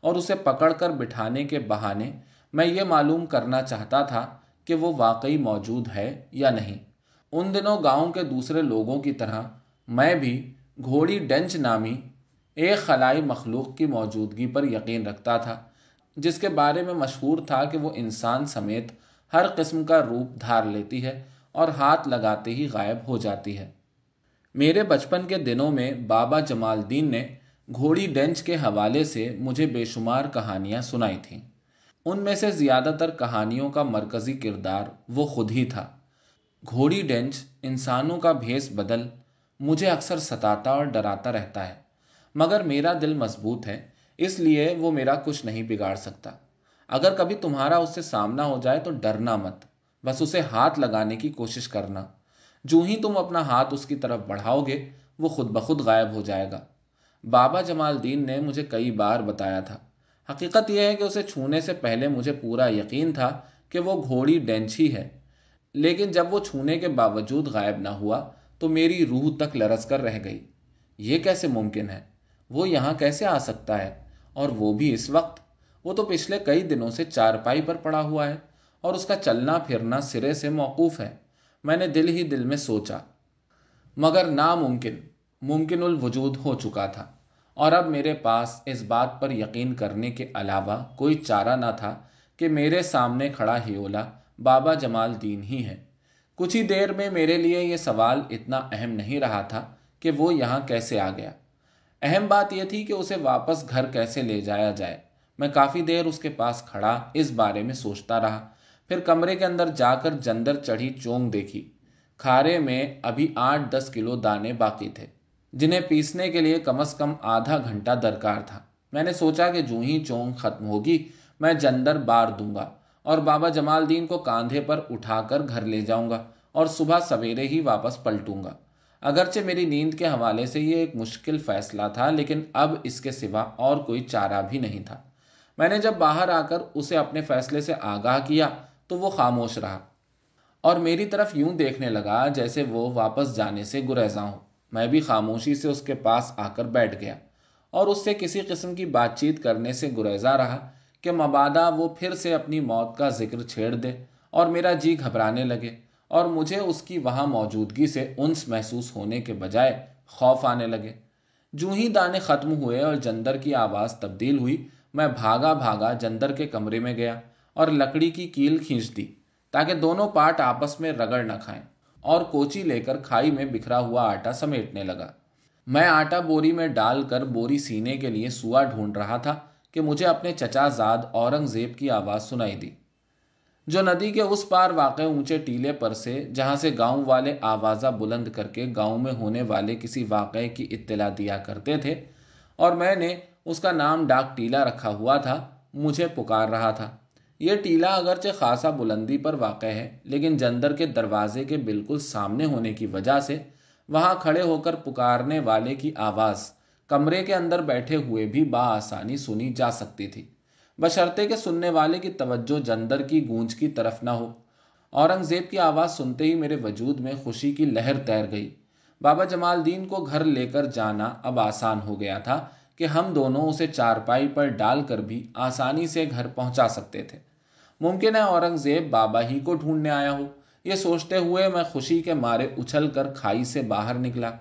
S1: और उसे पकड़कर बिठाने के बहाने मैं ये मालूम करना चाहता था कि वो वाकई मौजूद है या नहीं उन दिनों गांव के दूसरे लोगों की तरह मैं भी घोड़ी डेंच नामी एक खलाई मखलूक की मौजूदगी पर यकीन रखता था जिसके बारे में मशहूर था कि वो इंसान समेत हर किस्म का रूप धार लेती है और हाथ लगाते ही गायब हो जाती है मेरे बचपन के दिनों में बाबा जमालद्दीन ने घोड़ी डेंच के हवाले से मुझे बेशुमार कहानियाँ सुनाई थीं उनमें से ज़्यादातर कहानियों का मरकज़ी किरदार वो खुद ही था घोड़ी डेंच इंसानों का भेस बदल मुझे अक्सर सताता और डराता रहता है मगर मेरा दिल मजबूत है इसलिए वो मेरा कुछ नहीं बिगाड़ सकता अगर कभी तुम्हारा उससे सामना हो जाए तो डरना मत बस उसे हाथ लगाने की कोशिश करना जो ही तुम अपना हाथ उसकी तरफ बढ़ाओगे वो खुद ब खुद गायब हो जाएगा बाबा जमालदीन ने मुझे कई बार बताया था हकीकत यह है कि उसे छूने से पहले मुझे पूरा यकीन था कि वो घोड़ी डेंछी है लेकिन जब वो छूने के बावजूद गायब ना हुआ तो मेरी रूह तक लरस कर रह गई ये कैसे मुमकिन है वो यहाँ कैसे आ सकता है और वो भी इस वक्त वो तो पिछले कई दिनों से चारपाई पर पड़ा हुआ है और उसका चलना फिरना सिरे से मौकूफ़ है मैंने दिल ही दिल में सोचा मगर नामुमकिन मुमकिन वजूद हो चुका था और अब मेरे पास इस बात पर यकीन करने के अलावा कोई चारा ना था कि मेरे सामने खड़ा हियोला बाबा जमाल दीन ही है कुछ ही देर में मेरे लिए ये सवाल इतना अहम नहीं रहा था कि वो यहाँ कैसे आ गया अहम बात यह थी कि उसे वापस घर कैसे ले जाया जाए मैं काफ़ी देर उसके पास खड़ा इस बारे में सोचता रहा फिर कमरे के अंदर जाकर जंदर चढ़ी चोंग देखी खारे में अभी आठ दस किलो दाने बाकी थे जिन्हें पीसने के लिए कम से कम आधा घंटा दरकार था मैंने सोचा कि जू ही चोंग खत्म होगी मैं जंदर बार दूंगा और बाबा जमालदीन को कांधे पर उठाकर घर ले जाऊंगा और सुबह सवेरे ही वापस पलटूंगा अगरचे मेरी नींद के हवाले से ये एक मुश्किल फैसला था लेकिन अब इसके सिवा और कोई चारा भी नहीं था मैंने जब बाहर आकर उसे अपने फैसले से आगाह किया तो वो खामोश रहा और मेरी तरफ यूं देखने लगा जैसे वो वापस जाने से गुरेजा हूँ मैं भी खामोशी से उसके पास आकर बैठ गया और उससे किसी किस्म की बातचीत करने से गुरेजा रहा कि मबादा वो फिर से अपनी मौत का जिक्र छेड़ दे और मेरा जी घबराने लगे और मुझे उसकी वहाँ मौजूदगी से उन्स महसूस होने के बजाय खौफ आने लगे जू ही दाने ख़त्म हुए और जंदर की आवाज़ तब्दील हुई मैं भागा भागा जंदर के कमरे में गया और लकड़ी की कील खींच दी ताकि दोनों पार्ट आपस में रगड़ न खाएं और कोची लेकर खाई में बिखरा हुआ आटा समेटने लगा मैं आटा बोरी में डालकर बोरी सीने के लिए सुआ ढूंढ रहा था कि मुझे अपने चचाजाद औरंगजेब की आवाज़ सुनाई दी जो नदी के उस पार वाक़ ऊंचे टीले पर से जहाँ से गांव वाले आवाज़ा बुलंद करके गांव में होने वाले किसी वाक़े की इत्तला दिया करते थे और मैंने उसका नाम डाक टीला रखा हुआ था मुझे पुकार रहा था ये टीला अगरचे खासा बुलंदी पर वाक़ है लेकिन जंदर के दरवाजे के बिल्कुल सामने होने की वजह से वहाँ खड़े होकर पुकारने वाले की आवाज़ कमरे के अंदर बैठे हुए भी बासानी सुनी जा सकती थी बशर्ते के सुनने वाले की तवज्जो जंदर की गूंज की तरफ ना हो औरंगज़ेब की आवाज़ सुनते ही मेरे वजूद में खुशी की लहर तैर गई बाबा जमालदीन को घर लेकर जाना अब आसान हो गया था कि हम दोनों उसे चारपाई पर डालकर भी आसानी से घर पहुंचा सकते थे मुमकिन है औरंगजेब बाबा ही को ढूंढने आया हो ये सोचते हुए मैं खुशी के मारे उछल कर खाई से बाहर निकला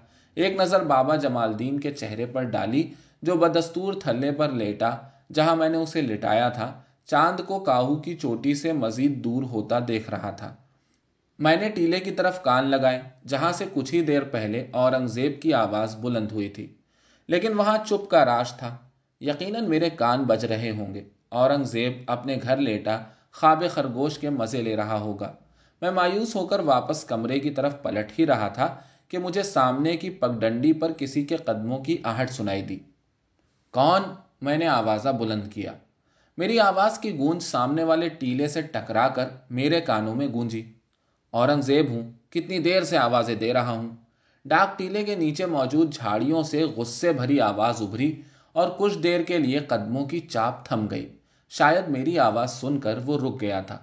S1: एक नज़र बाबा जमालदीन के चेहरे पर डाली जो बदस्तूर थल्ले पर लेटा जहां मैंने उसे लिटाया था चांद को काहू की चोटी से मजीद दूर होता देख रहा था मैंने टीले की तरफ कान लगाए जहां से कुछ ही देर पहले औरंगजेब की आवाज़ बुलंद हुई थी लेकिन वहां चुप का राज था यकीनन मेरे कान बज रहे होंगे औरंगजेब अपने घर लेटा ख्वाब खरगोश के मज़े ले रहा होगा मैं मायूस होकर वापस कमरे की तरफ पलट ही रहा था कि मुझे सामने की पगडंडी पर किसी के कदमों की आहट सुनाई दी कौन मैंने आवाज़ा बुलंद किया मेरी आवाज़ की गूंज सामने वाले टीले से टकरा कर मेरे कानों में गूंजी औरंगज़ेब हूँ कितनी देर से आवाज़ें दे रहा हूँ डाक टीले के नीचे मौजूद झाड़ियों से गुस्से भरी आवाज़ उभरी और कुछ देर के लिए कदमों की चाप थम गई शायद मेरी आवाज़ सुनकर वो रुक गया था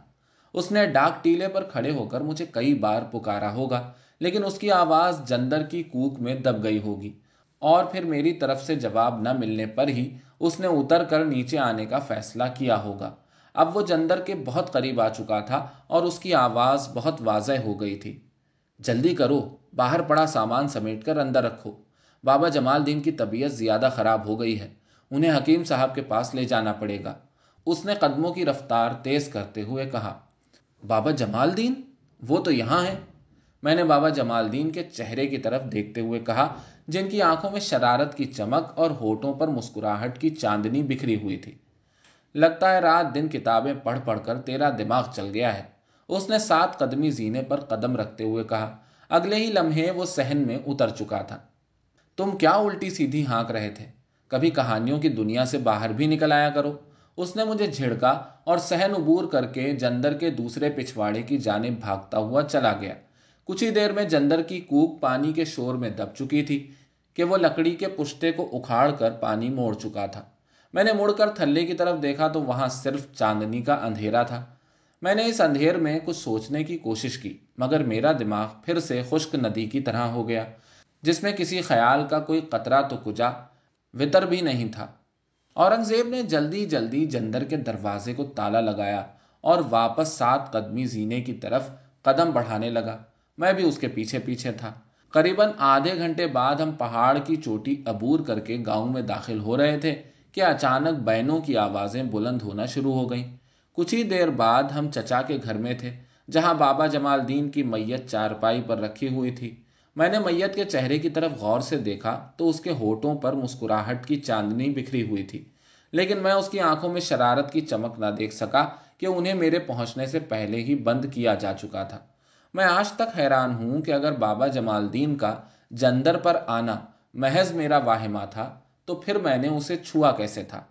S1: उसने डाक टीले पर खड़े होकर मुझे कई बार पुकारा होगा लेकिन उसकी आवाज़ जंदर की कूक में दब गई होगी और फिर मेरी तरफ से जवाब न मिलने पर ही उसने उतर कर नीचे आने का फैसला किया होगा अब वो जंदर के बहुत करीब आ चुका था और उसकी आवाज़ बहुत वाजह हो गई थी जल्दी करो बाहर पड़ा सामान समेट कर अंदर रखो बाबा जमालदीन की तबीयत ज़्यादा ख़राब हो गई है उन्हें हकीम साहब के पास ले जाना पड़ेगा उसने कदमों की रफ्तार तेज करते हुए कहा बाबा जमालदीन वो तो यहाँ है मैंने बाबा जमालदीन के चेहरे की तरफ देखते हुए कहा जिनकी आंखों में शरारत की चमक और होठों पर मुस्कुराहट की चांदनी बिखरी हुई थी लगता है रात दिन किताबें पढ़ पढ़ कर तेरा दिमाग चल गया है उसने सात कदमी जीने पर कदम रखते हुए कहा अगले ही लम्हे वो सहन में उतर चुका था तुम क्या उल्टी सीधी हाँक रहे थे कभी कहानियों की दुनिया से बाहर भी निकल आया करो उसने मुझे झिड़का और सहन उबूर करके जंदर के दूसरे पिछवाड़े की जानब भागता हुआ चला गया कुछ ही देर में जंदर की कूक पानी के शोर में दब चुकी थी कि वो लकड़ी के पुश्ते को उखाड़ कर पानी मोड़ चुका था मैंने मुड़कर थल्ले की तरफ देखा तो वहाँ सिर्फ चांदनी का अंधेरा था मैंने इस अंधेर में कुछ सोचने की कोशिश की मगर मेरा दिमाग फिर से खुश्क नदी की तरह हो गया जिसमें किसी ख्याल का कोई कतरा तो कुजा वितर भी नहीं था औरंगजेब ने जल्दी जल्दी जंदर के दरवाजे को ताला लगाया और वापस सात कदमी जीने की तरफ कदम बढ़ाने लगा मैं भी उसके पीछे पीछे था करीबन आधे घंटे बाद हम पहाड़ की चोटी अबूर करके गांव में दाखिल हो रहे थे कि अचानक बैनों की आवाज़ें बुलंद होना शुरू हो गईं कुछ ही देर बाद हम चचा के घर में थे जहां बाबा जमालदीन की मैयत चारपाई पर रखी हुई थी मैंने मैयत के चेहरे की तरफ गौर से देखा तो उसके होठों पर मुस्कुराहट की चांदनी बिखरी हुई थी लेकिन मैं उसकी आंखों में शरारत की चमक ना देख सका कि उन्हें मेरे पहुंचने से पहले ही बंद किया जा चुका था मैं आज तक हैरान हूं कि अगर बाबा जमालदीन का जंदर पर आना महज मेरा वाहिमा था तो फिर मैंने उसे छुआ कैसे था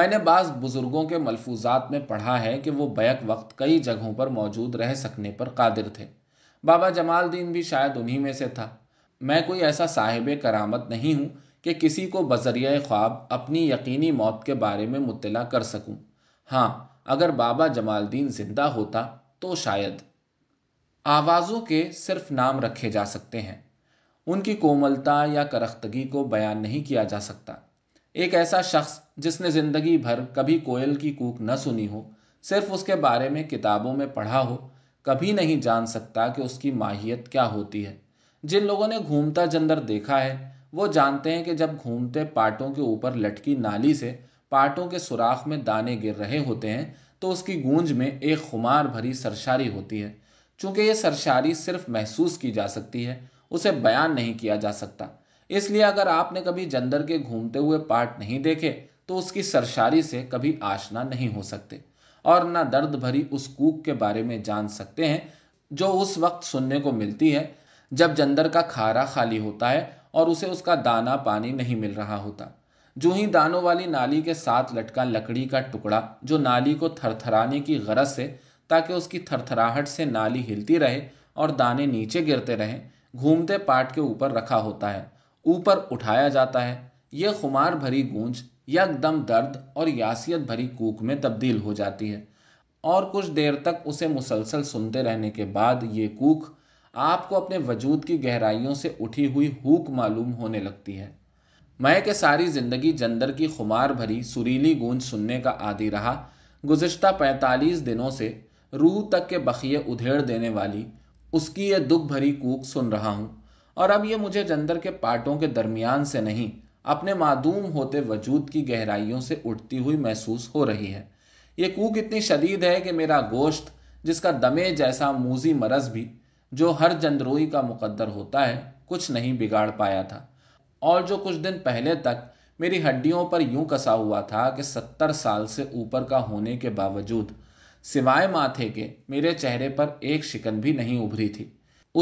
S1: मैंने बाज़ बुज़ुर्गों के मलफूजात में पढ़ा है कि वो बैक वक्त कई जगहों पर मौजूद रह सकने पर कादिर थे बाबा दीन भी शायद उन्हीं में से था मैं कोई ऐसा साहिब करामत नहीं हूँ कि किसी को बजरिया ख्वाब अपनी यकीनी मौत के बारे में मुतला कर सकूँ हाँ अगर बाबा जमाल जमालद्दीन जिंदा होता तो शायद आवाज़ों के सिर्फ नाम रखे जा सकते हैं उनकी कोमलता या करख्तगी को बयान नहीं किया जा सकता एक ऐसा शख्स जिसने ज़िंदगी भर कभी कोयल की कूक न सुनी हो सिर्फ उसके बारे में किताबों में पढ़ा हो कभी नहीं जान सकता कि उसकी माहियत क्या होती है जिन लोगों ने घूमता जंदर देखा है वो जानते हैं कि जब घूमते पाटों के ऊपर लटकी नाली से पाटों के सुराख में दाने गिर रहे होते हैं तो उसकी गूंज में एक खुमार भरी सरशारी होती है चूंकि ये सरशारी सिर्फ महसूस की जा सकती है उसे बयान नहीं किया जा सकता इसलिए अगर आपने कभी जंदर के घूमते हुए पार्ट नहीं देखे तो उसकी सरशारी से कभी आशना नहीं हो सकते और न दर्द भरी उस कूक के बारे में जान सकते हैं जो उस वक्त सुनने को मिलती है जब जंदर का खारा खाली होता है और उसे उसका दाना पानी नहीं मिल रहा होता जो ही दानों वाली नाली के साथ लटका लकड़ी का टुकड़ा जो नाली को थरथराने की गरज से ताकि उसकी थरथराहट से नाली हिलती रहे और दाने नीचे गिरते रहें घूमते पाट के ऊपर रखा होता है ऊपर उठाया जाता है यह खुमार भरी गूंज दम दर्द और यासियत भरी कूक में तब्दील हो जाती है और कुछ देर तक उसे मुसलसल सुनते रहने के बाद ये कूक आपको अपने वजूद की गहराइयों से उठी हुई हूक मालूम होने लगती है मैं के सारी ज़िंदगी जंदर की खुमार भरी सुरीली गूंज सुनने का आदि रहा गुजशत पैंतालीस दिनों से रूह तक के बखिए उधेड़ देने वाली उसकी ये दुख भरी कूक सुन रहा हूँ और अब ये मुझे जंदर के पार्टों के दरमियान से नहीं अपने मादूम होते वजूद की गहराइयों से उठती हुई महसूस हो रही है ये कूक इतनी शदीद है कि मेरा गोश्त जिसका दमे जैसा मूजी मरज भी जो हर जंदरोई का मुकद्दर होता है कुछ नहीं बिगाड़ पाया था और जो कुछ दिन पहले तक मेरी हड्डियों पर यूं कसा हुआ था कि सत्तर साल से ऊपर का होने के बावजूद सिवाय माथे के मेरे चेहरे पर एक शिकन भी नहीं उभरी थी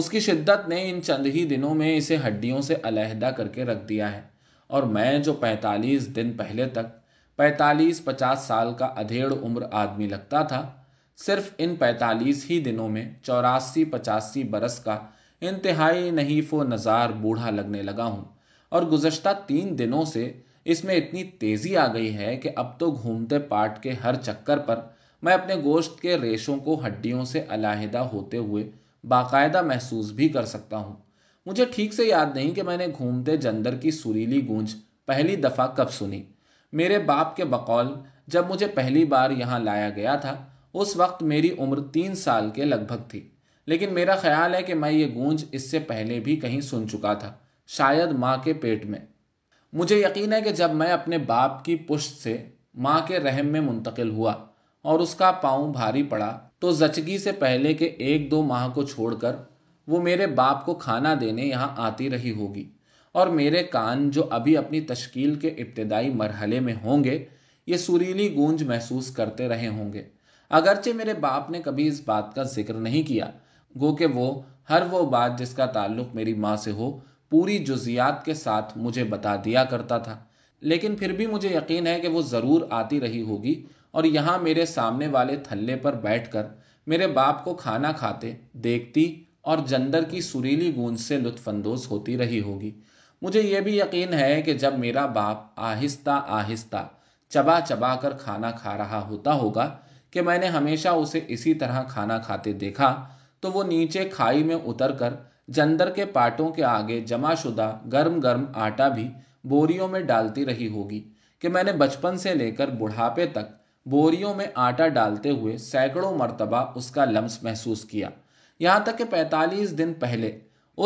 S1: उसकी शिद्दत ने इन चंद ही दिनों में इसे हड्डियों से अलहदा करके रख दिया है और मैं जो 45 दिन पहले तक 45-50 साल का अधेड़ उम्र आदमी लगता था सिर्फ इन 45 ही दिनों में चौरासी पचासी बरस का इंतहाई नहीफ व नज़ार बूढ़ा लगने लगा हूँ और गुजशत तीन दिनों से इसमें इतनी तेज़ी आ गई है कि अब तो घूमते पाट के हर चक्कर पर मैं अपने गोश्त के रेशों को हड्डियों से अलाहिदा होते हुए बाकायदा महसूस भी कर सकता हूँ मुझे ठीक से याद नहीं कि मैंने घूमते जंदर की सुरीली गूंज पहली दफ़ा कब सुनी मेरे बाप के बकौल जब मुझे पहली बार यहाँ लाया गया था उस वक्त मेरी उम्र तीन साल के लगभग थी लेकिन मेरा ख्याल है कि मैं ये गूंज इससे पहले भी कहीं सुन चुका था शायद माँ के पेट में मुझे यकीन है कि जब मैं अपने बाप की पुश्त से माँ के रहम में मुंतकिल हुआ और उसका पाँव भारी पड़ा तो जचगी से पहले के एक दो माह को छोड़कर वो मेरे बाप को खाना देने यहाँ आती रही होगी और मेरे कान जो अभी अपनी तश्कील के इब्तदाई मरहले में होंगे ये सुरीली गूंज महसूस करते रहे होंगे अगरचे मेरे बाप ने कभी इस बात का जिक्र नहीं किया गो कि वो हर वो बात जिसका ताल्लुक मेरी माँ से हो पूरी जुजियात के साथ मुझे बता दिया करता था लेकिन फिर भी मुझे यकीन है कि वो ज़रूर आती रही होगी और यहाँ मेरे सामने वाले थल्ले पर बैठकर मेरे बाप को खाना खाते देखती और जंदर की सुरीली गूंज से लुत्फानंदोज होती रही होगी मुझे यह भी यकीन है कि जब मेरा बाप आहिस्ता आहिस्ता चबा चबा कर खाना खा रहा होता होगा कि मैंने हमेशा उसे इसी तरह खाना खाते देखा तो वो नीचे खाई में उतर कर जंदर के पाटों के आगे जमाशुदा गर्म गर्म आटा भी बोरियों में डालती रही होगी कि मैंने बचपन से लेकर बुढ़ापे तक बोरियों में आटा डालते हुए सैकड़ों मरतबा उसका लम्स महसूस किया यहाँ तक कि पैंतालीस दिन पहले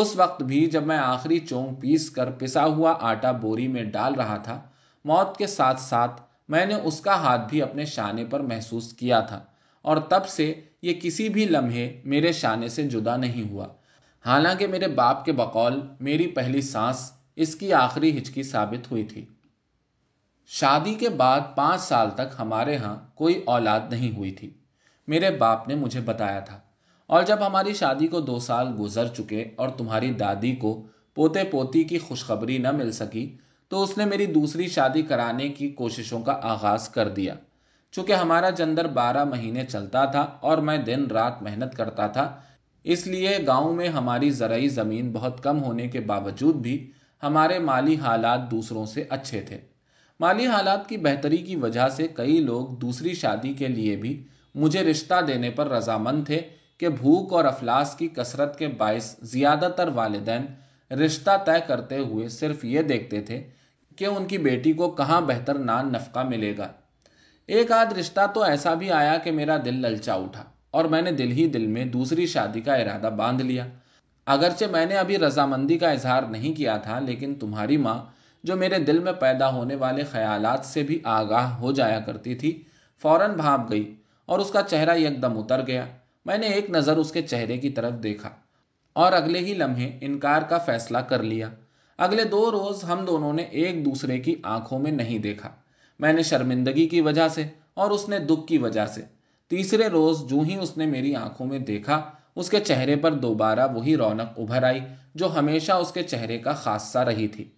S1: उस वक्त भी जब मैं आखिरी चोंग पीस कर पिसा हुआ आटा बोरी में डाल रहा था मौत के साथ साथ मैंने उसका हाथ भी अपने शाने पर महसूस किया था और तब से ये किसी भी लम्हे मेरे शाने से जुदा नहीं हुआ हालांकि मेरे बाप के बकौल मेरी पहली सांस इसकी आखिरी हिचकी साबित हुई थी शादी के बाद पाँच साल तक हमारे यहाँ कोई औलाद नहीं हुई थी मेरे बाप ने मुझे बताया था और जब हमारी शादी को दो साल गुजर चुके और तुम्हारी दादी को पोते पोती की खुशखबरी न मिल सकी तो उसने मेरी दूसरी शादी कराने की कोशिशों का आगाज कर दिया चूंकि हमारा जंदर बारह महीने चलता था और मैं दिन रात मेहनत करता था इसलिए गांव में हमारी ज़रूरी ज़मीन बहुत कम होने के बावजूद भी हमारे माली हालात दूसरों से अच्छे थे माली हालात की बेहतरी की वजह से कई लोग दूसरी शादी के लिए भी मुझे रिश्ता देने पर रजामंद थे कि भूख और अफलास की कसरत के बायस ज़्यादातर वालदेन रिश्ता तय करते हुए सिर्फ ये देखते थे कि उनकी बेटी को कहाँ बेहतर नान नफका मिलेगा एक आध रिश्ता तो ऐसा भी आया कि मेरा दिल ललचा उठा और मैंने दिल ही दिल में दूसरी शादी का इरादा बांध लिया अगरचे मैंने अभी रजामंदी का इजहार नहीं किया था लेकिन तुम्हारी माँ जो मेरे दिल में पैदा होने वाले ख्यालात से भी आगाह हो जाया करती थी फौरन भाप गई और उसका चेहरा एकदम उतर गया मैंने एक नज़र उसके चेहरे की तरफ देखा और अगले ही लम्हे इनकार का फैसला कर लिया अगले दो रोज़ हम दोनों ने एक दूसरे की आंखों में नहीं देखा मैंने शर्मिंदगी की वजह से और उसने दुख की वजह से तीसरे रोज़ जूँ ही उसने मेरी आंखों में देखा उसके चेहरे पर दोबारा वही रौनक उभर आई जो हमेशा उसके चेहरे का खासा रही थी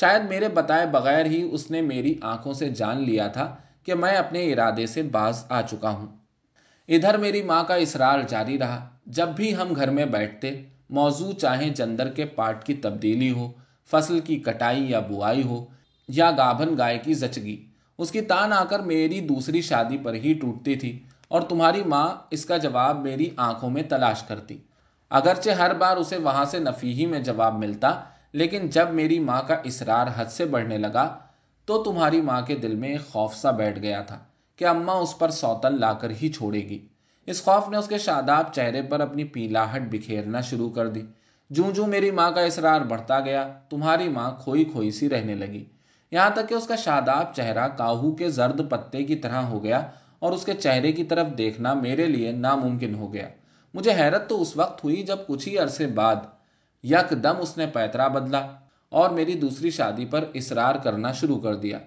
S1: शायद मेरे बताए बगैर ही उसने मेरी आंखों से जान लिया था कि मैं अपने इरादे से बाज आ चुका हूँ इधर मेरी माँ का इसरार जारी रहा जब भी हम घर में बैठते मौजू चाहे जंदर के पार्ट की तब्दीली हो फसल की कटाई या बुआई हो या गाभन गाय की जचगी उसकी तान आकर मेरी दूसरी शादी पर ही टूटती थी और तुम्हारी माँ इसका जवाब मेरी आंखों में तलाश करती अगरचे हर बार उसे वहां से नफीही में जवाब मिलता लेकिन जब मेरी माँ का इसरार हद से बढ़ने लगा तो तुम्हारी माँ के दिल में खौफ सा बैठ गया था कि अम्मा उस पर सौतल लाकर ही छोड़ेगी इस खौफ ने उसके शादाब चेहरे पर अपनी पीलाहट बिखेरना शुरू कर दी जूं जूं मेरी माँ का इसरार बढ़ता गया तुम्हारी माँ खोई खोई सी रहने लगी यहाँ तक कि उसका शादाब चेहरा काहू के जर्द पत्ते की तरह हो गया और उसके चेहरे की तरफ देखना मेरे लिए नामुमकिन हो गया मुझे हैरत तो उस वक्त हुई जब कुछ ही अरसे बाद यकदम उसने पैतरा बदला और मेरी दूसरी शादी पर इसरार करना शुरू कर दिया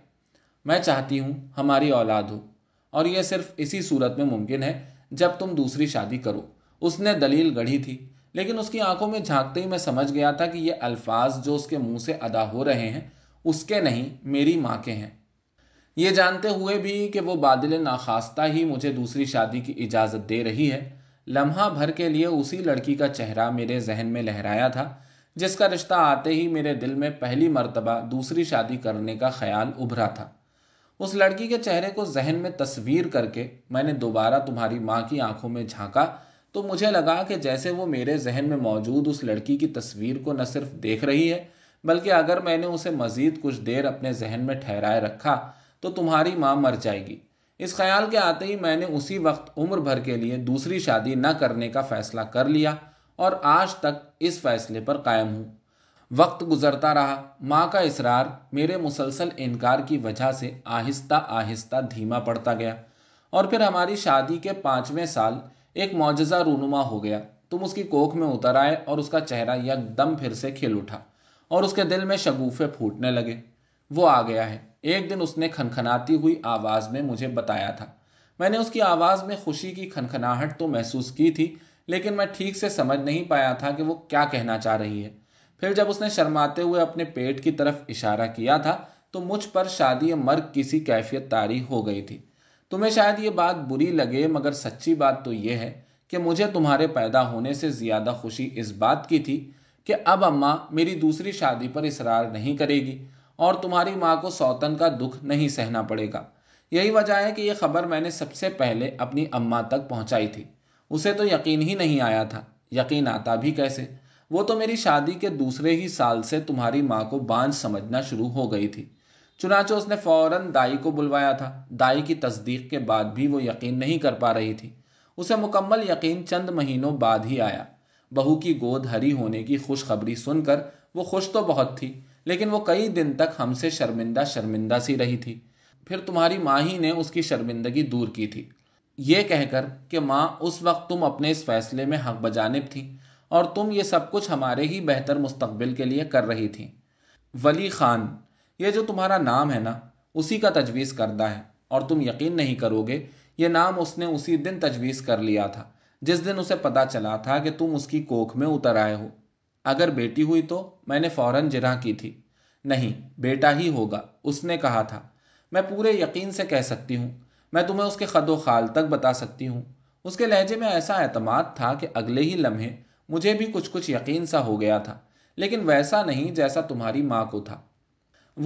S1: मैं चाहती हूँ हमारी औलाद हो और यह सिर्फ इसी सूरत में मुमकिन है जब तुम दूसरी शादी करो उसने दलील गढ़ी थी लेकिन उसकी आंखों में झांकते ही मैं समझ गया था कि ये अल्फाज जो उसके मुंह से अदा हो रहे हैं उसके नहीं मेरी माँ के हैं ये जानते हुए भी कि वो बादल नाखास्ता ही मुझे दूसरी शादी की इजाज़त दे रही है लम्हा भर के लिए उसी लड़की का चेहरा मेरे जहन में लहराया था जिसका रिश्ता आते ही मेरे दिल में पहली मर्तबा दूसरी शादी करने का ख्याल उभरा था उस लड़की के चेहरे को जहन में तस्वीर करके मैंने दोबारा तुम्हारी माँ की आंखों में झांका तो मुझे लगा कि जैसे वो मेरे जहन में मौजूद उस लड़की की तस्वीर को न सिर्फ देख रही है बल्कि अगर मैंने उसे मजीद कुछ देर अपने जहन में ठहराए रखा तो तुम्हारी माँ मर जाएगी इस ख्याल के आते ही मैंने उसी वक्त उम्र भर के लिए दूसरी शादी न करने का फैसला कर लिया और आज तक इस फैसले पर कायम हूँ वक्त गुजरता रहा माँ का इसरार मेरे मुसलसल इनकार की वजह से आहिस्ता आहिस्ता धीमा पड़ता गया और फिर हमारी शादी के पाँचवें साल एक मुआजा रूनुमा हो गया तुम उसकी कोख में उतर आए और उसका चेहरा एकदम फिर से खिल उठा और उसके दिल में शगुफे फूटने लगे वो आ गया है एक दिन उसने खनखनाती हुई आवाज़ में मुझे बताया था मैंने उसकी आवाज़ में खुशी की खनखनाहट तो महसूस की थी लेकिन मैं ठीक से समझ नहीं पाया था कि वो क्या कहना चाह रही है फिर जब उसने शर्माते हुए अपने पेट की तरफ इशारा किया था तो मुझ पर शादी मर्ग किसी कैफियत तारी हो गई थी तुम्हें शायद ये बात बुरी लगे मगर सच्ची बात तो यह है कि मुझे तुम्हारे पैदा होने से ज़्यादा खुशी इस बात की थी कि अब अम्मा मेरी दूसरी शादी पर इसरार नहीं करेगी और तुम्हारी माँ को सौतन का दुख नहीं सहना पड़ेगा यही वजह है कि यह खबर मैंने सबसे पहले अपनी अम्मा तक पहुँचाई थी उसे तो यकीन ही नहीं आया था यकीन आता भी कैसे वो तो मेरी शादी के दूसरे ही साल से तुम्हारी माँ को बांझ समझना शुरू हो गई थी चुनाचो उसने फौरन दाई को बुलवाया था दाई की तस्दीक के बाद भी वो यकीन नहीं कर पा रही थी उसे मुकम्मल यकीन चंद महीनों बाद ही आया बहू की गोद हरी होने की खुशखबरी सुनकर वो खुश तो बहुत थी लेकिन वो कई दिन तक हमसे शर्मिंदा शर्मिंदा सी रही थी फिर तुम्हारी माँ ही ने उसकी शर्मिंदगी दूर की थी ये कहकर कि माँ उस वक्त तुम अपने इस फैसले में हक बजानब थी और तुम ये सब कुछ हमारे ही बेहतर मुस्तबिल के लिए कर रही थी वली खान ये जो तुम्हारा नाम है ना उसी का तजवीज़ करता है और तुम यकीन नहीं करोगे ये नाम उसने उसी दिन तजवीज़ कर लिया था जिस दिन उसे पता चला था कि तुम उसकी कोख में उतर आए हो अगर बेटी हुई तो मैंने फ़ौरन जिरा की थी नहीं बेटा ही होगा उसने कहा था मैं पूरे यकीन से कह सकती हूँ मैं तुम्हें उसके खदो खाल तक बता सकती हूँ उसके लहजे में ऐसा अहतमाद था कि अगले ही लम्हे मुझे भी कुछ कुछ यकीन सा हो गया था लेकिन वैसा नहीं जैसा तुम्हारी माँ को था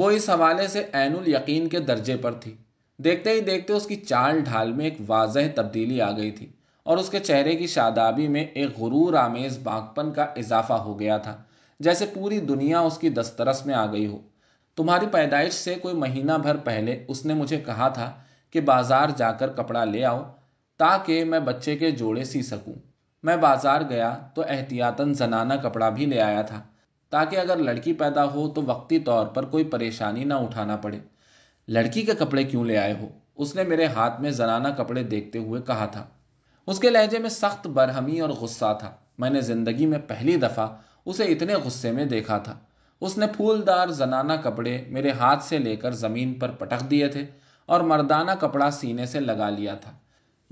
S1: वो इस हवाले से ऐनुल यकीन के दर्जे पर थी देखते ही देखते उसकी चाल ढाल में एक वाजह तब्दीली आ गई थी और उसके चेहरे की शादाबी में एक गुरूर आमेज बागपन का इजाफा हो गया था जैसे पूरी दुनिया उसकी दस्तरस में आ गई हो तुम्हारी पैदाइश से कोई महीना भर पहले उसने मुझे कहा था कि बाज़ार जाकर कपड़ा ले आओ ताकि मैं बच्चे के जोड़े सी सकूं मैं बाज़ार गया तो एहतियातन जनाना कपड़ा भी ले आया था ताकि अगर लड़की पैदा हो तो वक्ती तौर पर कोई परेशानी ना उठाना पड़े लड़की के कपड़े क्यों ले आए हो उसने मेरे हाथ में जनाना कपड़े देखते हुए कहा था उसके लहजे में सख्त बरहमी और गुस्सा था मैंने ज़िंदगी में पहली दफ़ा उसे इतने गुस्से में देखा था उसने फूलदार जनाना कपड़े मेरे हाथ से लेकर ज़मीन पर पटक दिए थे और मर्दाना कपड़ा सीने से लगा लिया था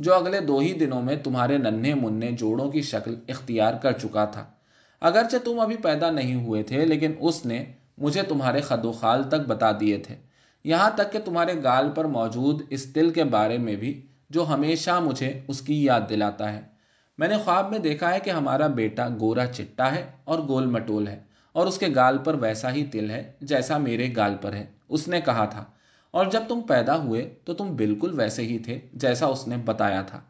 S1: जो अगले दो ही दिनों में तुम्हारे नन्हे मुन्ने जोड़ों की शक्ल इख्तियार कर चुका था अगरचे तुम अभी पैदा नहीं हुए थे लेकिन उसने मुझे तुम्हारे खदोखाल तक बता दिए थे यहाँ तक कि तुम्हारे गाल पर मौजूद इस तिल के बारे में भी जो हमेशा मुझे उसकी याद दिलाता है मैंने ख्वाब में देखा है कि हमारा बेटा गोरा चिट्टा है और गोल मटोल है और उसके गाल पर वैसा ही तिल है जैसा मेरे गाल पर है उसने कहा था और जब तुम पैदा हुए तो तुम बिल्कुल वैसे ही थे जैसा उसने बताया था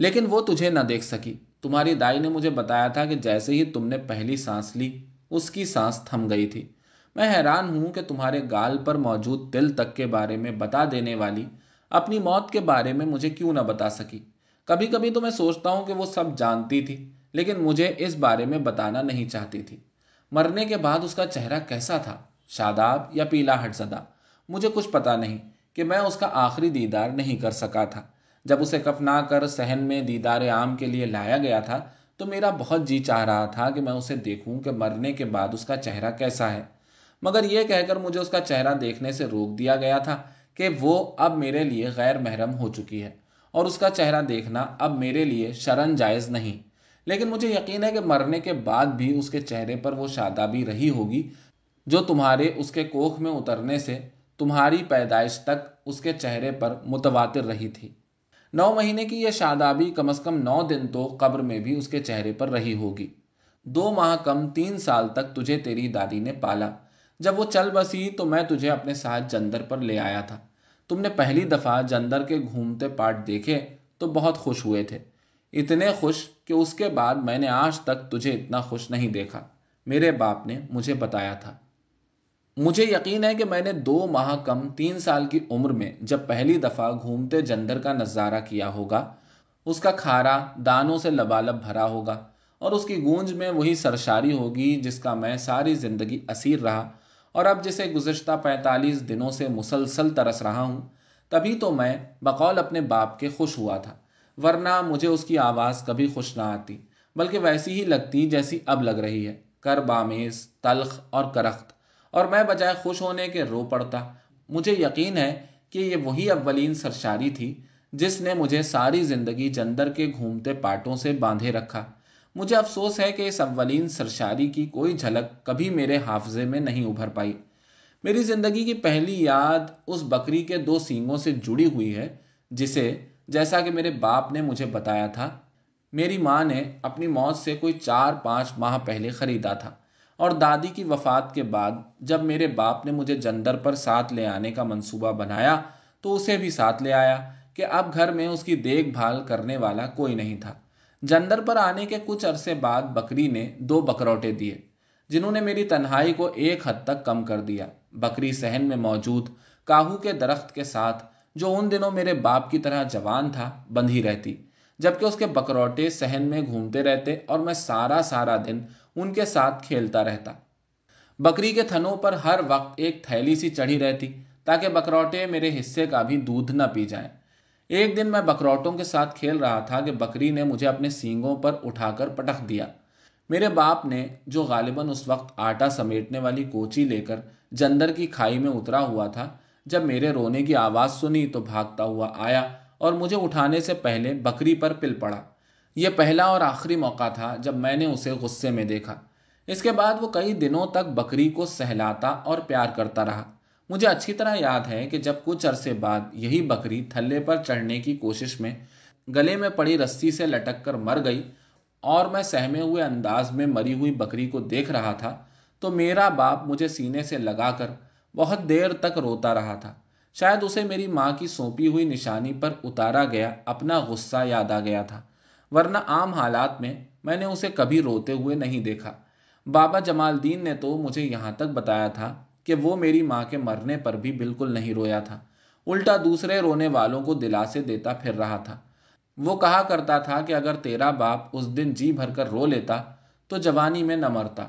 S1: लेकिन वो तुझे न देख सकी तुम्हारी दाई ने मुझे बताया था कि जैसे ही तुमने पहली सांस ली उसकी सांस थम गई थी मैं हैरान हूं कि तुम्हारे गाल पर मौजूद तिल तक के बारे में बता देने वाली अपनी मौत के बारे में मुझे क्यों ना बता सकी कभी कभी तो मैं सोचता हूँ कि वो सब जानती थी लेकिन मुझे इस बारे में बताना नहीं चाहती थी मरने के बाद उसका चेहरा कैसा था शादाब या पीला हटजदा मुझे कुछ पता नहीं कि मैं उसका आखिरी दीदार नहीं कर सका था जब उसे कफना कर सहन में दीदार आम के लिए लाया गया था तो मेरा बहुत जी चाह रहा था कि मैं उसे देखूं कि मरने के बाद उसका चेहरा कैसा है मगर यह कहकर मुझे उसका चेहरा देखने से रोक दिया गया था कि वो अब मेरे लिए गैर महरम हो चुकी है और उसका चेहरा देखना अब मेरे लिए शरण जायज़ नहीं लेकिन मुझे यकीन है कि मरने के बाद भी उसके चेहरे पर वो शादाबी रही होगी जो तुम्हारे उसके कोख में उतरने से तुम्हारी पैदाइश तक उसके चेहरे पर मुतवातिर रही थी नौ महीने की यह शादाबी कम अज कम नौ दिन तो कब्र में भी उसके चेहरे पर रही होगी दो माह कम तीन साल तक तुझे तेरी दादी ने पाला जब वो चल बसी तो मैं तुझे अपने साथ जंदर पर ले आया था तुमने पहली दफ़ा जंदर के घूमते पाट देखे तो बहुत खुश हुए थे इतने खुश कि उसके बाद मैंने आज तक तुझे इतना खुश नहीं देखा मेरे बाप ने मुझे बताया था मुझे यकीन है कि मैंने दो माह कम तीन साल की उम्र में जब पहली दफ़ा घूमते जंदर का नज़ारा किया होगा उसका खारा दानों से लबालब भरा होगा और उसकी गूंज में वही सरशारी होगी जिसका मैं सारी ज़िंदगी असीर रहा और अब जिसे गुज्त पैंतालीस दिनों से मुसलसल तरस रहा हूँ तभी तो मैं बकौल अपने बाप के खुश हुआ था वरना मुझे उसकी आवाज़ कभी खुश ना आती बल्कि वैसी ही लगती जैसी अब लग रही है कर बामेज तलख और करख्त और मैं बजाय खुश होने के रो पड़ता मुझे यकीन है कि ये वही अवलिन सरशारी थी जिसने मुझे सारी जिंदगी जंदर के घूमते पाटों से बांधे रखा मुझे अफसोस है कि इस अवलिन सरशारी की कोई झलक कभी मेरे हाफजे में नहीं उभर पाई मेरी जिंदगी की पहली याद उस बकरी के दो सींगों से जुड़ी हुई है जिसे जैसा कि मेरे बाप ने मुझे बताया था मेरी माँ ने अपनी मौत से कोई चार पाँच माह पहले खरीदा था और दादी की वफ़ात के बाद जब मेरे बाप ने मुझे जंदर पर साथ ले आने का मंसूबा बनाया तो उसे भी साथ ले आया कि अब घर में उसकी देखभाल करने वाला कोई नहीं था जंदर पर आने के कुछ अरसे बाद बकरी ने दो बकरौटे दिए जिन्होंने मेरी तन्हाई को एक हद तक कम कर दिया बकरी सहन में मौजूद काहू के दरख्त के साथ जो उन दिनों मेरे बाप की तरह जवान था बंधी रहती जबकि उसके बकरौटे सहन में घूमते रहते और मैं सारा सारा दिन उनके साथ खेलता रहता बकरी के थनों पर हर वक्त एक थैली सी चढ़ी रहती ताकि बकरौटे मेरे हिस्से का भी दूध न पी जाए एक दिन मैं बकरौटों के साथ खेल रहा था कि बकरी ने मुझे अपने सींगों पर उठाकर पटक दिया मेरे बाप ने जो गालिबन उस वक्त आटा समेटने वाली कोची लेकर जंदर की खाई में उतरा हुआ था जब मेरे रोने की आवाज़ सुनी तो भागता हुआ आया और मुझे उठाने से पहले बकरी पर पिल पड़ा यह पहला और आखिरी मौका था जब मैंने उसे गुस्से में देखा इसके बाद वो कई दिनों तक बकरी को सहलाता और प्यार करता रहा मुझे अच्छी तरह याद है कि जब कुछ अरसे बाद यही बकरी थल्ले पर चढ़ने की कोशिश में गले में पड़ी रस्सी से लटक कर मर गई और मैं सहमे हुए अंदाज में मरी हुई बकरी को देख रहा था तो मेरा बाप मुझे सीने से लगाकर बहुत देर तक रोता रहा था शायद उसे मेरी माँ की सौंपी हुई निशानी पर उतारा गया अपना गुस्सा याद आ गया था वरना आम हालात में मैंने उसे कभी रोते हुए नहीं देखा बाबा जमालदीन ने तो मुझे यहाँ तक बताया था कि वो मेरी माँ के मरने पर भी बिल्कुल नहीं रोया था उल्टा दूसरे रोने वालों को दिलासे देता फिर रहा था वो कहा करता था कि अगर तेरा बाप उस दिन जी भर कर रो लेता तो जवानी में न मरता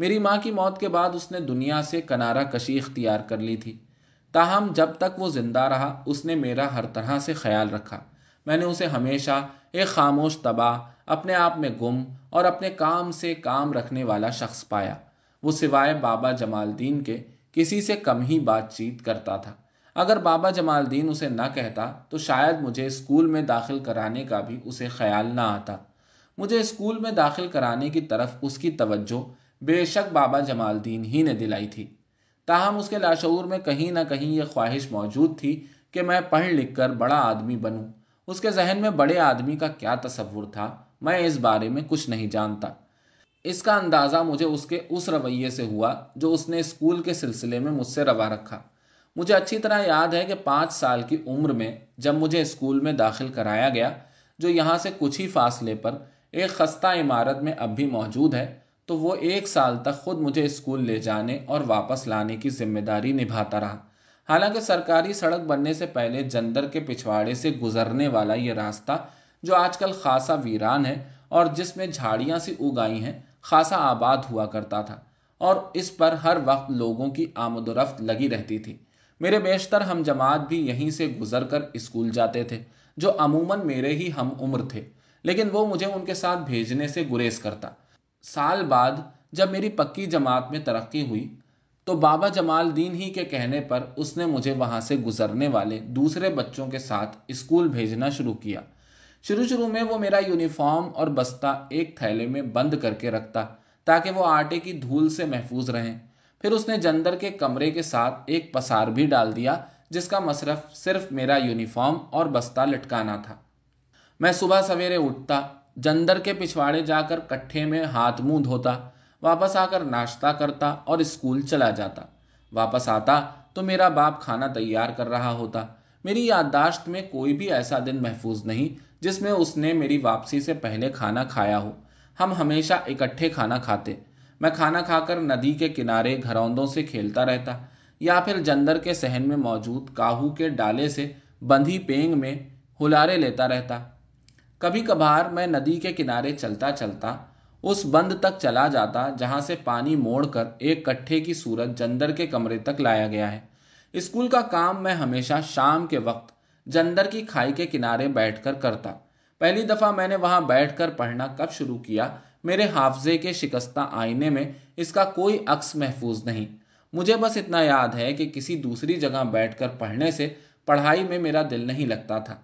S1: मेरी माँ की मौत के बाद उसने दुनिया से कनारा कशी इख्तियार कर ली थी ताहम जब तक वो जिंदा रहा उसने मेरा हर तरह से ख्याल रखा मैंने उसे हमेशा एक खामोश तबाह अपने आप में गुम और अपने काम से काम रखने वाला शख्स पाया वो सिवाय बाबा जमालदीन के किसी से कम ही बातचीत करता था अगर बाबा जमालदीन उसे न कहता तो शायद मुझे स्कूल में दाखिल कराने का भी उसे ख्याल ना आता मुझे स्कूल में दाखिल कराने की तरफ उसकी तवज्जो बेशक बाबा जमालदीन ही ने दिलाई थी ताहम उसके लाशूर में कहीं ना कहीं यह ख्वाहिश मौजूद थी कि मैं पढ़ लिख कर बड़ा आदमी बनूँ उसके जहन में बड़े आदमी का क्या तस्वुर था मैं इस बारे में कुछ नहीं जानता इसका अंदाज़ा मुझे उसके उस रवैये से हुआ जो उसने स्कूल के सिलसिले में मुझसे रवा रखा मुझे अच्छी तरह याद है कि पाँच साल की उम्र में जब मुझे स्कूल में दाखिल कराया गया जो यहाँ से कुछ ही फासले पर एक खस्ता इमारत में अब भी मौजूद है तो वो एक साल तक खुद मुझे स्कूल ले जाने और वापस लाने की जिम्मेदारी निभाता रहा हालांकि सरकारी सड़क बनने से पहले जंदर के पिछवाड़े से गुजरने वाला ये रास्ता जो आजकल खासा वीरान है और जिसमें झाड़ियाँ सी उगाई हैं खासा आबाद हुआ करता था और इस पर हर वक्त लोगों की आमदोरफ्त लगी रहती थी मेरे बेशतर हम जमात भी यहीं से गुजर कर स्कूल जाते थे जो अमूमन मेरे ही हम उम्र थे लेकिन वो मुझे उनके साथ भेजने से गुरेज करता साल बाद जब मेरी पक्की जमात में तरक्की हुई तो बाबा दीन ही के कहने पर उसने मुझे वहाँ से गुजरने वाले दूसरे बच्चों के साथ स्कूल भेजना शुरू किया शुरू शुरू में वो मेरा यूनिफॉर्म और बस्ता एक थैले में बंद करके रखता ताकि वो आटे की धूल से महफूज रहें फिर उसने जंदर के कमरे के साथ एक पसार भी डाल दिया जिसका मशरफ सिर्फ मेरा यूनिफॉर्म और बस्ता लटकाना था मैं सुबह सवेरे उठता जंदर के पिछवाड़े जाकर कट्ठे में हाथ मुंह धोता वापस आकर नाश्ता करता और स्कूल चला जाता वापस आता तो मेरा बाप खाना तैयार कर रहा होता मेरी याददाश्त में कोई भी ऐसा दिन महफूज नहीं जिसमें उसने मेरी वापसी से पहले खाना खाया हो हम हमेशा इकट्ठे खाना खाते मैं खाना खाकर नदी के किनारे घरौंदों से खेलता रहता या फिर जंदर के सहन में मौजूद काहू के डाले से बंधी पेंग में हुलारे लेता रहता कभी कभार मैं नदी के किनारे चलता चलता उस बंद तक चला जाता जहां से पानी मोड़कर एक कट्ठे की सूरत जंदर के कमरे तक लाया गया है स्कूल का काम मैं हमेशा शाम के वक्त जंदर की खाई के किनारे बैठकर करता पहली दफ़ा मैंने वहां बैठकर पढ़ना कब शुरू किया मेरे हाफजे के शिकस्ता आईने में इसका कोई अक्स महफूज नहीं मुझे बस इतना याद है कि किसी दूसरी जगह बैठकर पढ़ने से पढ़ाई में मेरा दिल नहीं लगता था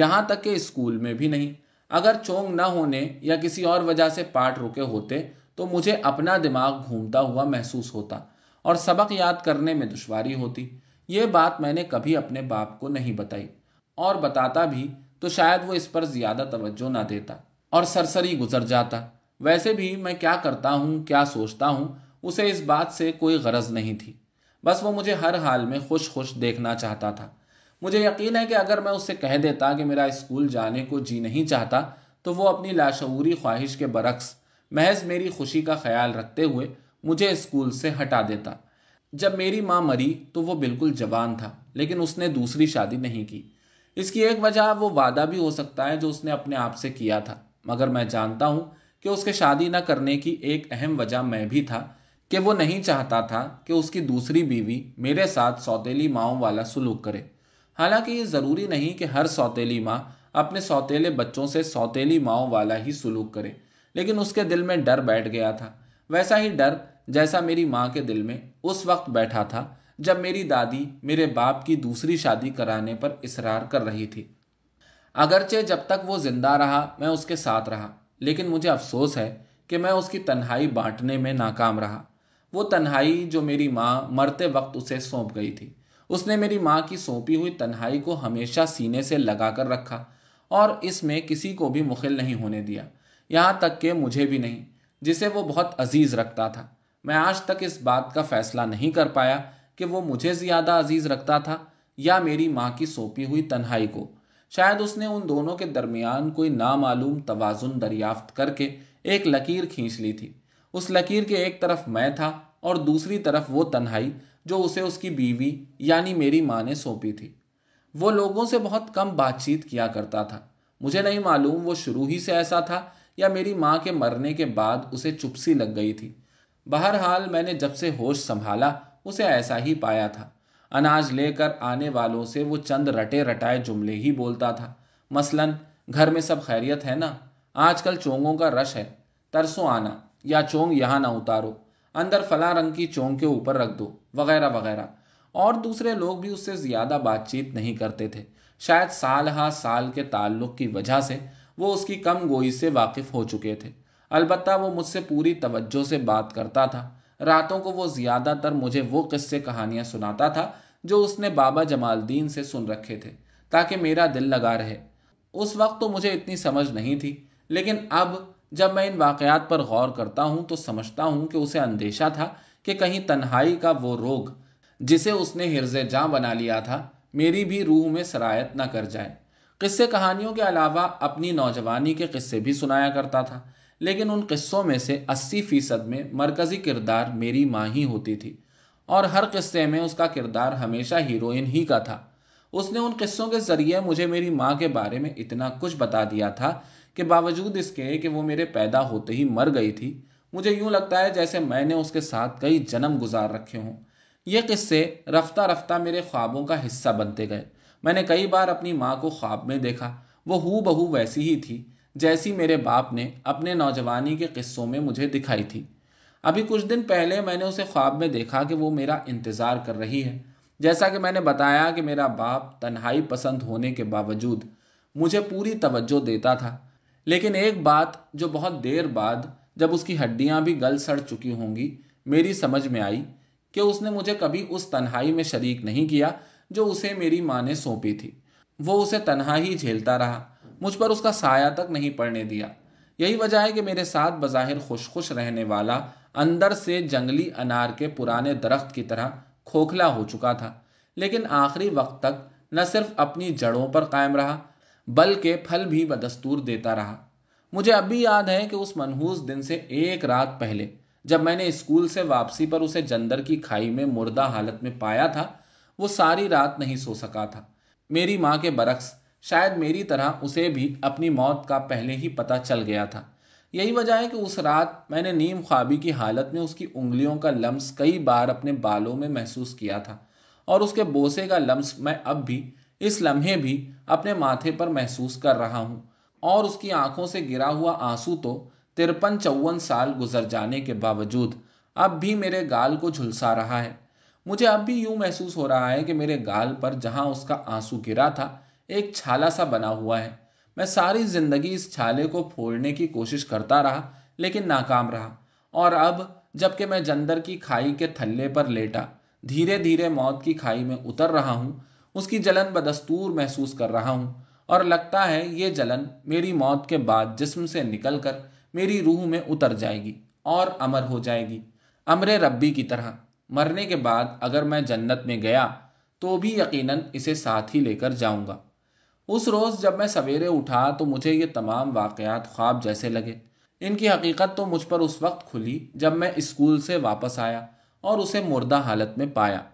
S1: यहाँ तक के स्कूल में भी नहीं अगर चोंग ना होने या किसी और वजह से पाठ रुके होते तो मुझे अपना दिमाग घूमता हुआ महसूस होता और सबक याद करने में दुश्वारी होती ये बात मैंने कभी अपने बाप को नहीं बताई और बताता भी तो शायद वो इस पर ज़्यादा तवज्जो ना देता और सरसरी गुजर जाता वैसे भी मैं क्या करता हूँ क्या सोचता हूँ उसे इस बात से कोई गरज नहीं थी बस वो मुझे हर हाल में खुश खुश देखना चाहता था मुझे यकीन है कि अगर मैं उससे कह देता कि मेरा स्कूल जाने को जी नहीं चाहता तो वो अपनी लाशूरी ख्वाहिश के बरक्स महज मेरी खुशी का ख्याल रखते हुए मुझे स्कूल से हटा देता जब मेरी माँ मरी तो वो बिल्कुल जवान था लेकिन उसने दूसरी शादी नहीं की इसकी एक वजह वो वादा भी हो सकता है जो उसने अपने आप से किया था मगर मैं जानता हूँ कि उसके शादी न करने की एक अहम वजह मैं भी था कि वो नहीं चाहता था कि उसकी दूसरी बीवी मेरे साथ सौतेली माओ वाला सलूक करे हालांकि ये ज़रूरी नहीं कि हर सौतेली माँ अपने सौतेले बच्चों से सौतेली माओ वाला ही सुलूक करे लेकिन उसके दिल में डर बैठ गया था वैसा ही डर जैसा मेरी माँ के दिल में उस वक्त बैठा था जब मेरी दादी मेरे बाप की दूसरी शादी कराने पर इसरार कर रही थी अगरचे जब तक वो जिंदा रहा मैं उसके साथ रहा लेकिन मुझे अफसोस है कि मैं उसकी तन्हाई बांटने में नाकाम रहा वो तन्हाई जो मेरी माँ मरते वक्त उसे सौंप गई थी उसने मेरी माँ की सौंपी हुई तन्हाई को हमेशा सीने से लगा कर रखा और इसमें किसी को भी मुखिल नहीं होने दिया यहाँ तक कि मुझे भी नहीं जिसे वो बहुत अजीज रखता था मैं आज तक इस बात का फैसला नहीं कर पाया कि वो मुझे ज़्यादा अजीज रखता था या मेरी माँ की सौंपी हुई तन्हाई को शायद उसने उन दोनों के दरमियान कोई नामालूम तोज़ुन दरियाफ्त करके एक लकीर खींच ली थी उस लकीर के एक तरफ मैं था और दूसरी तरफ वो तन्हाई जो उसे उसकी बीवी यानी मेरी माँ ने सौंपी थी वो लोगों से बहुत कम बातचीत किया करता था मुझे नहीं मालूम वो शुरू ही से ऐसा था या मेरी माँ के मरने के बाद उसे चुपसी लग गई थी बहरहाल मैंने जब से होश संभाला उसे ऐसा ही पाया था अनाज लेकर आने वालों से वो चंद रटे रटाए जुमले ही बोलता था मसलन घर में सब खैरियत है ना आजकल चोंगों का रश है तरसों आना या चोंग यहाँ ना उतारो अंदर फला रंग की चोंग के ऊपर रख दो वगैरह वगैरह और दूसरे लोग भी उससे ज़्यादा बातचीत नहीं करते थे शायद साल हा साल के ताल्लुक की वजह से वो उसकी कम गोई से वाकिफ़ हो चुके थे अलबत् वो मुझसे पूरी तवज्जो से बात करता था रातों को वो ज़्यादातर मुझे वो किस्से कहानियां सुनाता था जो उसने बाबा जमालदीन से सुन रखे थे ताकि मेरा दिल लगा रहे उस वक्त तो मुझे इतनी समझ नहीं थी लेकिन अब जब मैं इन वाकयात पर गौर करता हूँ तो समझता हूँ कि उसे अंदेशा था कि कहीं तन्हाई का वो रोग जिसे उसने हिरज जाँ बना लिया था मेरी भी रूह में सरायत ना कर जाए किस्से कहानियों के अलावा अपनी नौजवानी के किस्से भी सुनाया करता था लेकिन उन किस्सों में से अस्सी फीसद में मरकज़ी किरदार मेरी माँ ही होती थी और हर किस्से में उसका किरदार हमेशा हीरोइन ही का था उसने उन किस्सों के ज़रिए मुझे मेरी माँ के बारे में इतना कुछ बता दिया था के बावजूद इसके कि वो मेरे पैदा होते ही मर गई थी मुझे यूं लगता है जैसे मैंने उसके साथ कई जन्म गुजार रखे हों ये किस्से रफ्ता रफ्ता मेरे ख्वाबों का हिस्सा बनते गए मैंने कई बार अपनी माँ को ख्वाब में देखा वो हु बहू वैसी ही थी जैसी मेरे बाप ने अपने नौजवानी के किस्सों में मुझे दिखाई थी अभी कुछ दिन पहले मैंने उसे ख्वाब में देखा कि वो मेरा इंतज़ार कर रही है जैसा कि मैंने बताया कि मेरा बाप तन्हाई पसंद होने के बावजूद मुझे पूरी तवज्जो देता था लेकिन एक बात जो बहुत देर बाद जब उसकी हड्डियां भी गल सड़ चुकी होंगी मेरी समझ में आई कि उसने मुझे कभी उस तन्हाई में शरीक नहीं किया जो उसे मेरी माँ ने सौंपी थी वो उसे तन्हा ही झेलता रहा मुझ पर उसका साया तक नहीं पड़ने दिया यही वजह है कि मेरे साथ बज़ाहिर खुश खुश रहने वाला अंदर से जंगली अनार के पुराने दरख्त की तरह खोखला हो चुका था लेकिन आखिरी वक्त तक न सिर्फ अपनी जड़ों पर कायम रहा बल्कि फल भी बदस्तूर देता रहा मुझे अब भी याद है कि उस मनहूस दिन से एक रात पहले जब मैंने स्कूल से वापसी पर उसे जंदर की खाई में मुर्दा हालत में पाया था वो सारी रात नहीं सो सका था मेरी माँ के बरक्स शायद मेरी तरह उसे भी अपनी मौत का पहले ही पता चल गया था यही वजह है कि उस रात मैंने नीम ख्वाबी की हालत में उसकी उंगलियों का लम्स कई बार अपने बालों में महसूस किया था और उसके बोसे का लम्स मैं अब भी इस लम्हे भी अपने माथे पर महसूस कर रहा हूँ और उसकी आंखों से गिरा हुआ आंसू तो तिरपन चौवन साल गुजर जाने के बावजूद अब भी मेरे गाल को झुलसा रहा है मुझे अब भी यूं महसूस हो रहा है कि मेरे गाल पर जहां उसका आंसू गिरा था एक छाला सा बना हुआ है मैं सारी जिंदगी इस छाले को फोड़ने की कोशिश करता रहा लेकिन नाकाम रहा और अब जबकि मैं जंदर की खाई के थल्ले पर लेटा धीरे धीरे मौत की खाई में उतर रहा हूं उसकी जलन बदस्तूर महसूस कर रहा हूँ और लगता है ये जलन मेरी मौत के बाद जिस्म से निकलकर मेरी रूह में उतर जाएगी और अमर हो जाएगी अमरे रब्बी की तरह मरने के बाद अगर मैं जन्नत में गया तो भी यकीनन इसे साथ ही लेकर जाऊंगा उस रोज़ जब मैं सवेरे उठा तो मुझे ये तमाम वाक़ात ख्वाब जैसे लगे इनकी हकीकत तो मुझ पर उस वक्त खुली जब मैं स्कूल से वापस आया और उसे मुर्दा हालत में पाया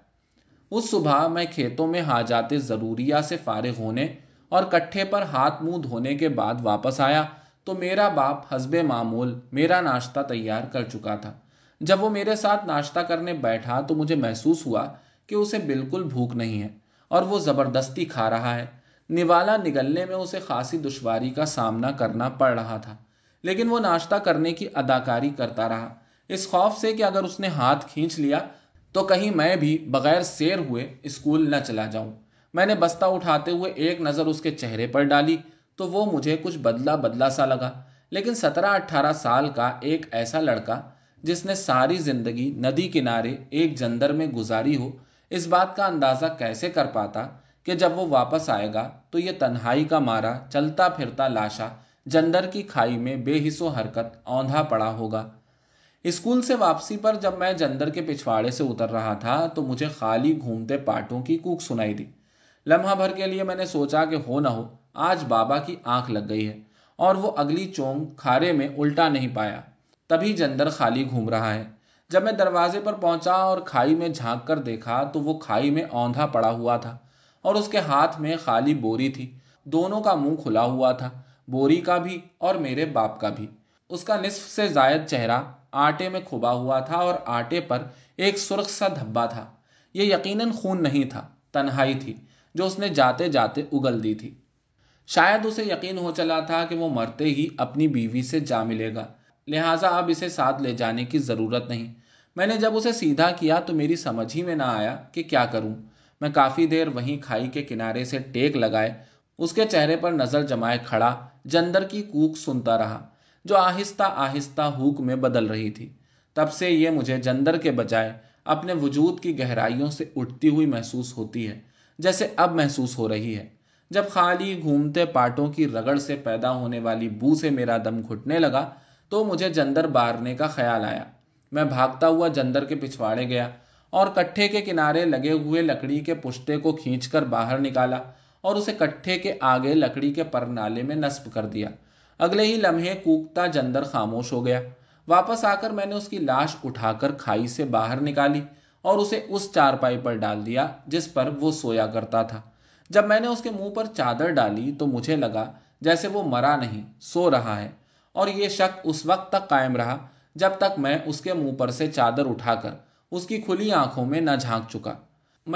S1: उस सुबह मैं खेतों में जाते ज़रूरिया से फारिग होने और कट्ठे पर हाथ मुंह धोने के बाद वापस आया तो मेरा बाप हसब मामूल मेरा नाश्ता तैयार कर चुका था जब वो मेरे साथ नाश्ता करने बैठा तो मुझे महसूस हुआ कि उसे बिल्कुल भूख नहीं है और वो ज़बरदस्ती खा रहा है निवाला निगलने में उसे खासी दुश्वारी का सामना करना पड़ रहा था लेकिन वो नाश्ता करने की अदाकारी करता रहा इस खौफ से कि अगर उसने हाथ खींच लिया तो कहीं मैं भी बगैर शेर हुए स्कूल न चला जाऊं मैंने बस्ता उठाते हुए एक नज़र उसके चेहरे पर डाली तो वो मुझे कुछ बदला बदला सा लगा लेकिन सत्रह अट्ठारह साल का एक ऐसा लड़का जिसने सारी जिंदगी नदी किनारे एक जंदर में गुजारी हो इस बात का अंदाज़ा कैसे कर पाता कि जब वो वापस आएगा तो ये तन्हाई का मारा चलता फिरता लाशा जंदर की खाई में बेहिसो हरकत औंधा पड़ा होगा स्कूल से वापसी पर जब मैं जंदर के पिछवाड़े से उतर रहा था तो मुझे खाली घूमते पाटों की कूक सुनाई दी लम्हा भर के लिए मैंने सोचा कि हो ना हो आज बाबा की आंख लग गई है और वो अगली चोंग खारे में उल्टा नहीं पाया तभी जंदर खाली घूम रहा है जब मैं दरवाजे पर पहुंचा और खाई में झांक कर देखा तो वो खाई में औंधा पड़ा हुआ था और उसके हाथ में खाली बोरी थी दोनों का मुंह खुला हुआ था बोरी का भी और मेरे बाप का भी उसका निसफ से जायद चेहरा आटे में खुबा हुआ था और आटे पर एक सुरख सा धब्बा था ये यकीनन खून नहीं था तन्हाई थी जो उसने जाते जाते उगल दी थी शायद उसे यकीन हो चला था कि वो मरते ही अपनी बीवी से जा मिलेगा लिहाजा अब इसे साथ ले जाने की ज़रूरत नहीं मैंने जब उसे सीधा किया तो मेरी समझ ही में ना आया कि क्या करूं मैं काफ़ी देर वहीं खाई के किनारे से टेक लगाए उसके चेहरे पर नज़र जमाए खड़ा जंदर की कूक सुनता रहा जो आहिस्ता आहिस्ता हुक में बदल रही थी तब से ये मुझे जंदर के बजाय अपने वजूद की गहराइयों से उठती हुई महसूस होती है जैसे अब महसूस हो रही है जब खाली घूमते पाटों की रगड़ से पैदा होने वाली बू से मेरा दम घुटने लगा तो मुझे जंदर बारने का ख्याल आया मैं भागता हुआ जंदर के पिछवाड़े गया और कट्ठे के किनारे लगे हुए लकड़ी के पुश्ते को खींचकर बाहर निकाला और उसे कट्ठे के आगे लकड़ी के परनाले में नस्ब कर दिया अगले ही लम्हे कूकता जंदर खामोश हो गया वापस आकर मैंने उसकी लाश उठाकर खाई से बाहर निकाली और उसे उस चारपाई पर डाल दिया जिस पर वो सोया करता था जब मैंने उसके मुंह पर चादर डाली तो मुझे लगा जैसे वो मरा नहीं सो रहा है और ये शक उस वक्त तक कायम रहा जब तक मैं उसके मुंह पर से चादर उठाकर उसकी खुली आंखों में न झांक चुका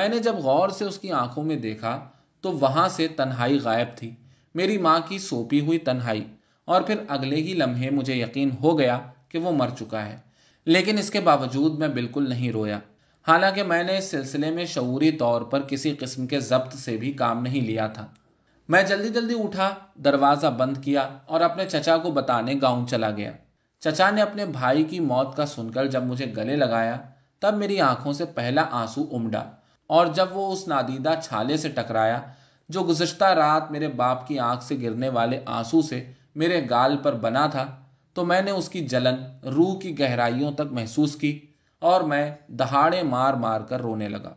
S1: मैंने जब गौर से उसकी आंखों में देखा तो वहां से तन्हाई गायब थी मेरी माँ की सोपी हुई तन्हाई और फिर अगले ही लम्हे मुझे यकीन हो गया कि वो मर चुका है लेकिन इसके बावजूद मैं बिल्कुल नहीं रोया हालांकि मैंने इस सिलसिले में शूरी तौर पर किसी किस्म के जब्त से भी काम नहीं लिया था मैं जल्दी जल्दी उठा दरवाज़ा बंद किया और अपने चचा को बताने गांव चला गया चचा ने अपने भाई की मौत का सुनकर जब मुझे गले लगाया तब मेरी आंखों से पहला आंसू उमड़ा और जब वो उस नादीदा छाले से टकराया जो गुजश्ता रात मेरे बाप की आंख से गिरने वाले आंसू से मेरे गाल पर बना था तो मैंने उसकी जलन रूह की गहराइयों तक महसूस की और मैं दहाड़े मार मार कर रोने लगा